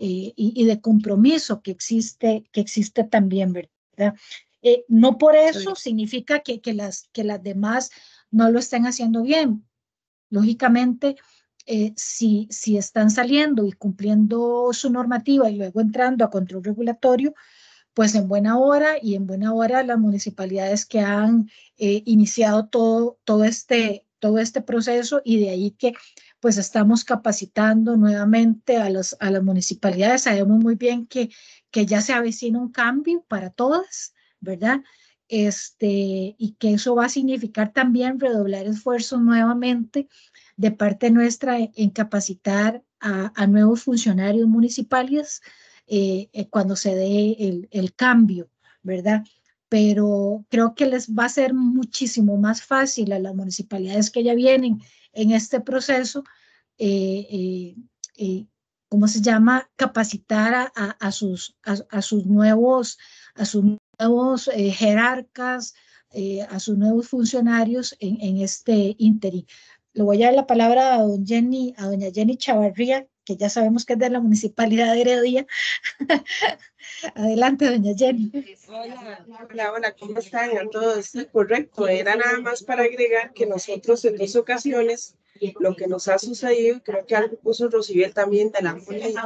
y, de compromiso que existe, que existe también, ¿verdad? no por eso significa que, las, que las demás no lo estén haciendo bien. Lógicamente, si, si, están saliendo y cumpliendo su normativa y luego entrando a control regulatorio, pues en buena hora y en buena hora las municipalidades que han eh, iniciado todo, todo, este, todo este proceso y de ahí que pues estamos capacitando nuevamente a, a las municipalidades. Sabemos muy bien que, que ya se avecina un cambio para todas, ¿verdad? Este, y que eso va a significar también redoblar esfuerzos nuevamente de parte nuestra en capacitar a nuevos funcionarios municipales eh, eh, cuando se dé el, cambio, ¿verdad? Pero creo que les va a ser muchísimo más fácil a las municipalidades que ya vienen en este proceso, eh, ¿cómo se llama? Capacitar a, sus, a, sus nuevos, a sus nuevos jerarcas, a sus nuevos funcionarios en, este interim. Le voy a dar la palabra a, don Jenny, a doña Jenny Chavarría, que ya sabemos que es de la Municipalidad de Heredia. Adelante, doña Jenny. Hola, hola, hola, ¿cómo están todos? Sí, correcto, era nada más para agregar que nosotros en dos ocasiones lo que nos ha sucedido, creo que algo puso Rocibel también de la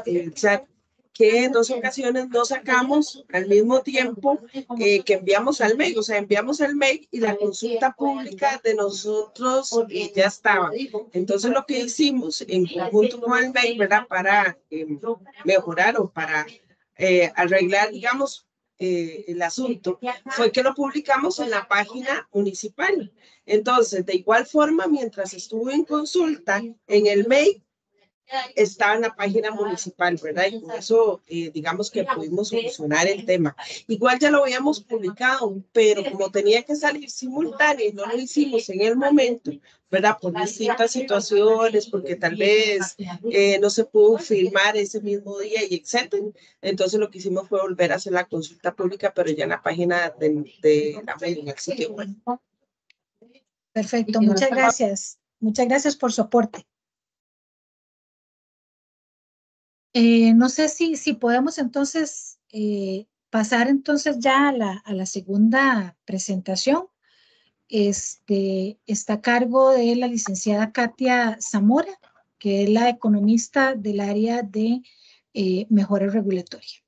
el eh, chat, que en dos ocasiones no sacamos al mismo tiempo eh, que enviamos al mail, o sea, enviamos el mail y la consulta pública de nosotros ya estaba. Entonces lo que hicimos en conjunto con el mail, ¿verdad? Para eh, mejorar o para eh, arreglar, digamos, el asunto fue que lo publicamos en la pues, página municipal. Entonces, de igual forma, mientras estuvo en consulta, en el mail estaba en la página municipal, ¿verdad? Y con eso, eh, digamos que pudimos solucionar el tema. Igual ya lo habíamos publicado, pero como tenía que salir simultáneo y no lo hicimos en el momento, ¿verdad? Por distintas situaciones, porque tal vez eh, no se pudo firmar ese mismo día y etcétera. Entonces lo que hicimos fue volver a hacer la consulta pública, pero ya en la página de, de la en el sitio web. Perfecto, muchas gracias. Muchas gracias por su aporte. Eh, no sé si, si podemos entonces eh, pasar entonces ya a la, segunda presentación. Este, está a cargo de la licenciada Katia Zamora, que es la economista del área de eh, Mejores regulatorias.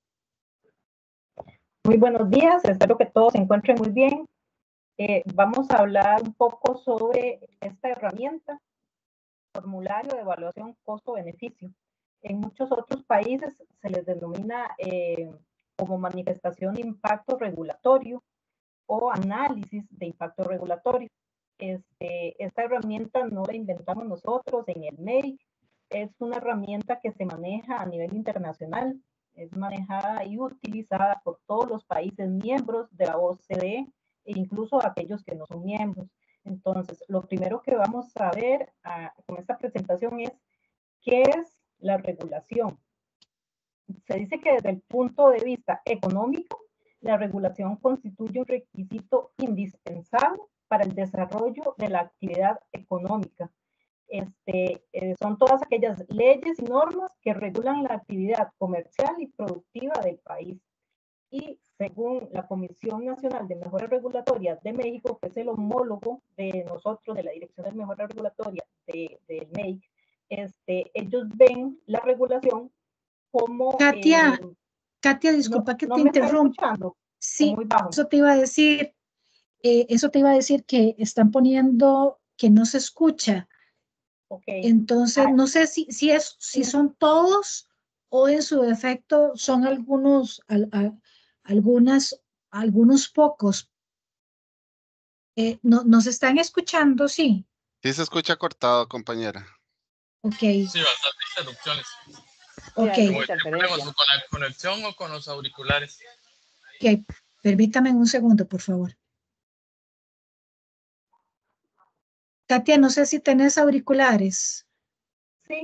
Muy buenos días, espero que todos se encuentren muy bien. vamos a hablar un poco sobre esta herramienta, formulario de evaluación costo-beneficio en muchos otros países se les denomina eh, como manifestación de impacto regulatorio o análisis de impacto regulatorio. Este, esta herramienta no la inventamos nosotros en el MEI, es una herramienta que se maneja a nivel internacional, es manejada y utilizada por todos los países miembros de la OCDE e incluso aquellos que no son miembros. Entonces, lo primero que vamos a ver ah, con esta presentación es qué es la regulación. Se dice que desde el punto de vista económico, la regulación constituye un requisito indispensable para el desarrollo de la actividad económica. Este, eh, son todas aquellas leyes y normas que regulan la actividad comercial y productiva del país. Y según la Comisión Nacional de Mejoras Regulatorias de México, que es el homólogo de nosotros, de la Dirección de Mejoras Regulatorias del de MEIC, este, ellos ven la regulación como... Katia, eh, Katia, disculpa que te interrumpa. Sí, eso te iba a decir, eh, eso te iba a decir que están poniendo que no se escucha. Entonces, ah, no sé si, si, son todos o en su defecto son algunos, algunas, algunos pocos. Eh, no, ¿Nos están escuchando? Sí. Sí, se escucha cortado, compañera. Ok. Sí, bastantes Ok. con la conexión o con los auriculares. Ok, permítame un segundo, por favor. Katia, no sé si tenés auriculares. Sí.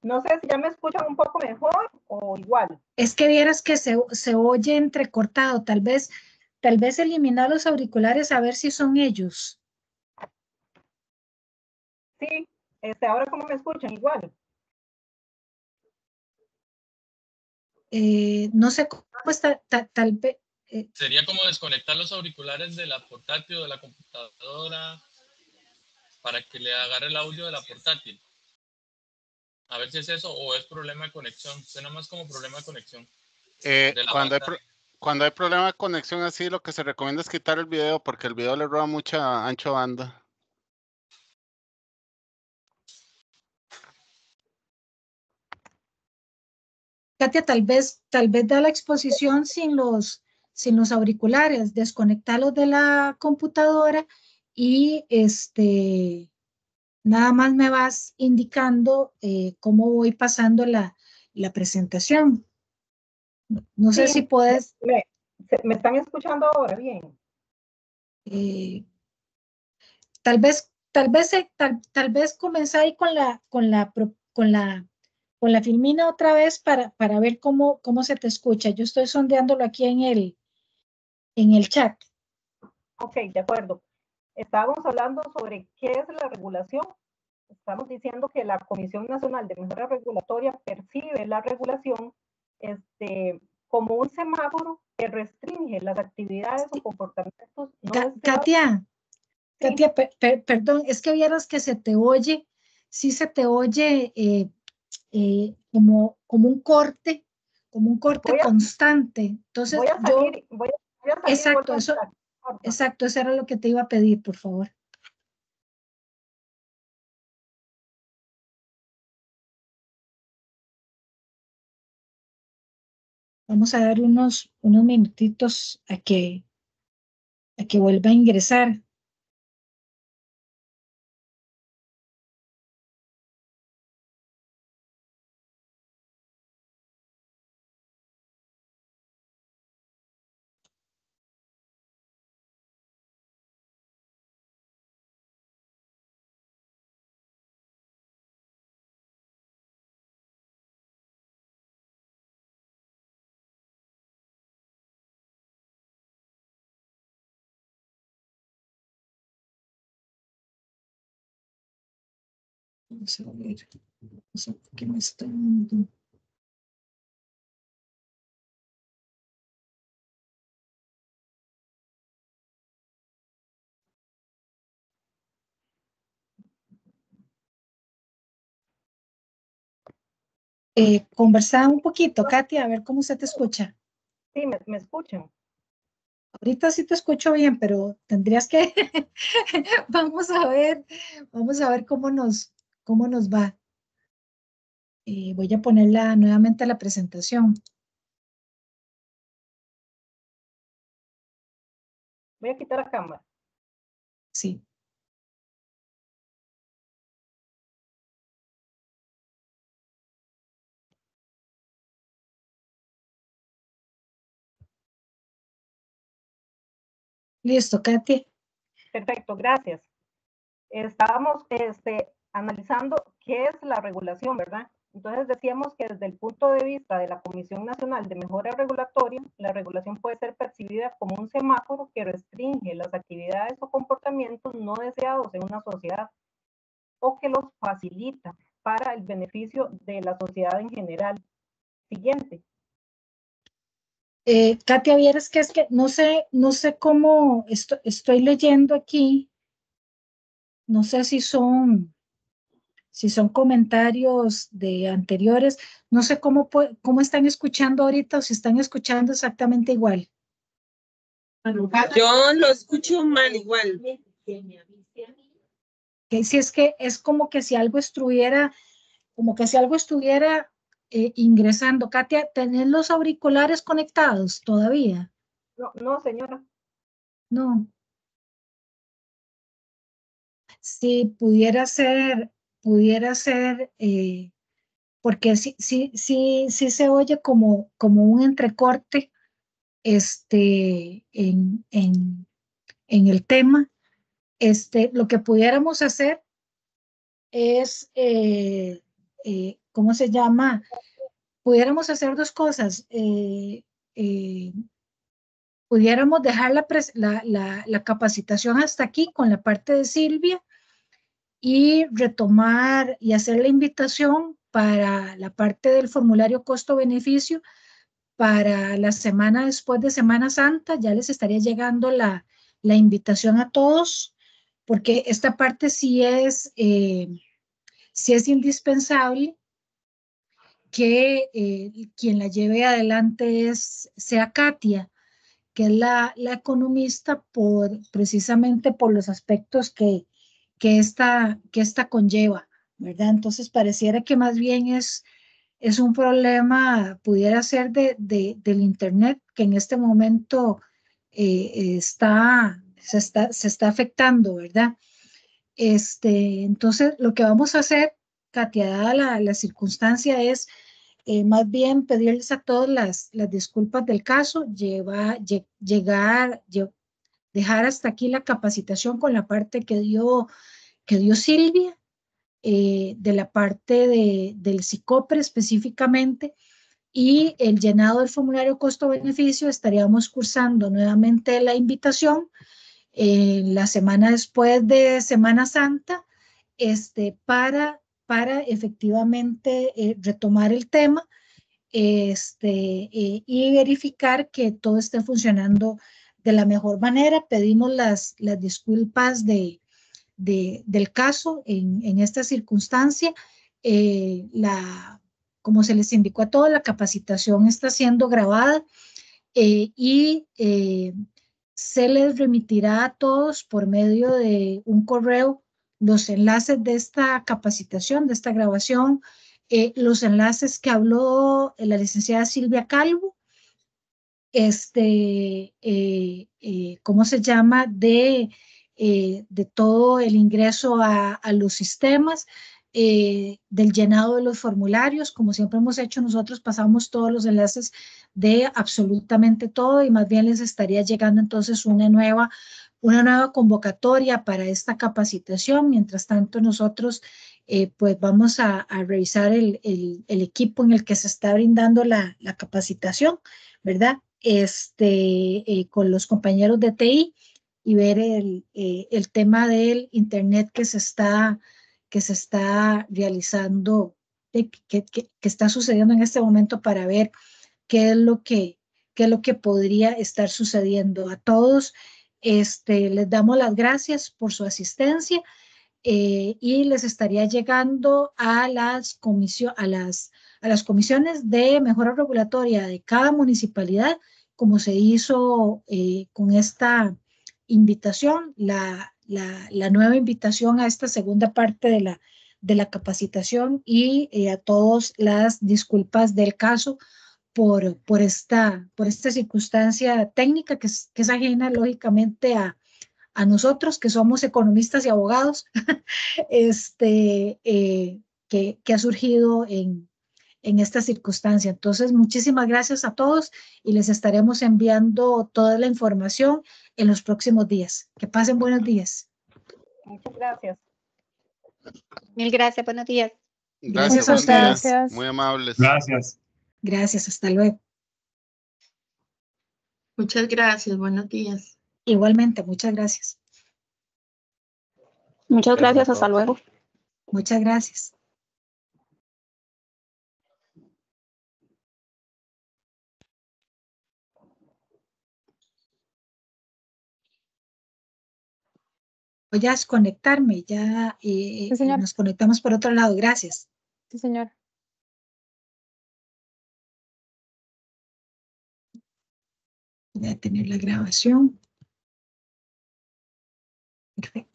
No sé si ya me escuchan un poco mejor o igual. Es que vieras que se, se oye entrecortado. Tal vez, tal vez eliminar los auriculares a ver si son ellos. Sí, este, ahora como me escuchan, igual. Eh, no sé cómo está, pues, tal, vez... Eh. Sería como desconectar los auriculares de la portátil o de la computadora para que le agarre el audio de la portátil. A ver si es eso o es problema de conexión. Suena más como problema de conexión. Eh, cuando, hay cuando hay problema de conexión así, lo que se recomienda es quitar el video porque el video le roba mucha ancho banda. Katia, tal vez, tal vez da la exposición sin los, sin los auriculares, desconectalo de la computadora y este, nada más me vas indicando eh, cómo voy pasando la, la presentación. No sé si puedes. Me, me, están escuchando ahora bien? Eh, tal vez, tal vez, tal, vez comencé ahí con la, con la, con la con la filmina otra vez para, para ver cómo, cómo se te escucha. Yo estoy sondeándolo aquí en el, en el chat. Ok, de acuerdo. Estábamos hablando sobre qué es la regulación. Estamos diciendo que la Comisión Nacional de Mejora Regulatoria percibe la regulación este, como un semáforo que restringe las actividades o comportamientos. Katia, Katia perdón, es que vieras que se te oye, sí se te oye eh, eh, como, como un corte, como un corte constante. Entonces, exacto, eso, exacto, eso era lo que te iba a pedir, por favor. Vamos a dar unos, unos minutitos a que, a que vuelva a ingresar. Vamos a ver. Vamos a ver qué está dando. Eh, un poquito, Katia, a ver cómo se te escucha. Sí, me, me escuchan. Ahorita sí te escucho bien, pero tendrías que, vamos a ver, vamos a ver cómo nos, ¿Cómo nos va? Eh, voy a ponerla nuevamente a la presentación. Voy a quitar la cámara. Sí. Listo, Katy. Perfecto, gracias. Estábamos este, analizando qué es la regulación, ¿verdad? Entonces decíamos que desde el punto de vista de la Comisión Nacional de Mejora Regulatoria, la regulación puede ser percibida como un semáforo que restringe las actividades o comportamientos no deseados en una sociedad o que los facilita para el beneficio de la sociedad en general. Siguiente. Eh, Katia, vieras que es que no sé, no sé cómo estoy leyendo aquí, no sé si son si son comentarios de anteriores. No sé cómo, cómo están escuchando ahorita o si están escuchando exactamente igual. Ah, yo lo escucho mal igual. Que si es que es como que si algo estuviera, como que si algo estuviera eh, ingresando. Katia, ¿tenés los auriculares conectados todavía? No, no, señora. No. Si pudiera ser pudiera ser, eh, porque sí, sí, sí, sí se oye como, como un entrecorte este, en, en, el tema, este, lo que pudiéramos hacer es, eh, eh, ¿cómo se llama? Pudiéramos hacer dos cosas. pudiéramos dejar la, la, la, la, capacitación hasta aquí con la parte de Silvia y retomar y hacer la invitación para la parte del formulario costo-beneficio para la semana después de Semana Santa. Ya les estaría llegando la, invitación a todos, porque esta parte sí es, eh, es indispensable que eh, quien la lleve adelante es, sea Katia, que es la, la economista por, precisamente por los aspectos que, que esta, que esta conlleva, ¿verdad? Entonces pareciera que más bien es, es un problema, pudiera ser de, del Internet, que en este momento eh, está, se está, se está afectando, ¿verdad? Este, entonces, lo que vamos a hacer, Katia, dada la, circunstancia, es eh, más bien pedirles a todos las, las disculpas del caso, lleva, llegar, dejar hasta aquí la capacitación con la parte que dio, que dio Silvia, eh, de la parte de, del SICOPRE específicamente, y el llenado del formulario costo-beneficio, estaríamos cursando nuevamente la invitación eh, la semana después de Semana Santa este, para, para efectivamente eh, retomar el tema este, y verificar que todo esté funcionando de la mejor manera. Pedimos las, las disculpas de, del caso en, esta circunstancia. Eh, la, como se les indicó a todos, la capacitación está siendo grabada eh, y eh, se les remitirá a todos por medio de un correo los enlaces de esta capacitación, de esta grabación, los enlaces que habló la licenciada Silvia Calvo este, eh, eh, ¿cómo se llama?, de, eh, de todo el ingreso a, los sistemas, del llenado de los formularios, como siempre hemos hecho nosotros, pasamos todos los enlaces de absolutamente todo y más bien les estaría llegando entonces una nueva una nueva convocatoria para esta capacitación. Mientras tanto, nosotros pues vamos a, revisar el, equipo en el que se está brindando la capacitación, ¿verdad? este, eh, con los compañeros de TI y ver el, eh, el, tema del Internet que se está, que se está realizando, que, que, está sucediendo en este momento para ver qué es lo que, qué es lo que podría estar sucediendo. A todos este, les damos las gracias por su asistencia eh, y les estaría llegando a las comisiones, a las a las comisiones de mejora regulatoria de cada municipalidad, como se hizo eh, con esta invitación, la, la, nueva invitación a esta segunda parte de la, de la capacitación y eh, a todos las disculpas del caso por, por, esta, por esta circunstancia técnica que es, que es ajena lógicamente a, a nosotros que somos economistas y abogados, este, eh, que, ha surgido en, en esta circunstancia. Entonces, muchísimas gracias a todos y les estaremos enviando toda la información en los próximos días. Que pasen buenos días. Muchas gracias. Mil gracias, buenos días. Gracias, a ustedes. Muy amables. Gracias. Gracias, hasta luego. Muchas gracias, buenos días. Igualmente, muchas gracias. Muchas gracias, hasta luego. Muchas gracias. voy a desconectarme, pues ya eh, nos conectamos por otro lado. Gracias. Sí, señor. Voy a tener la grabación. Perfecto.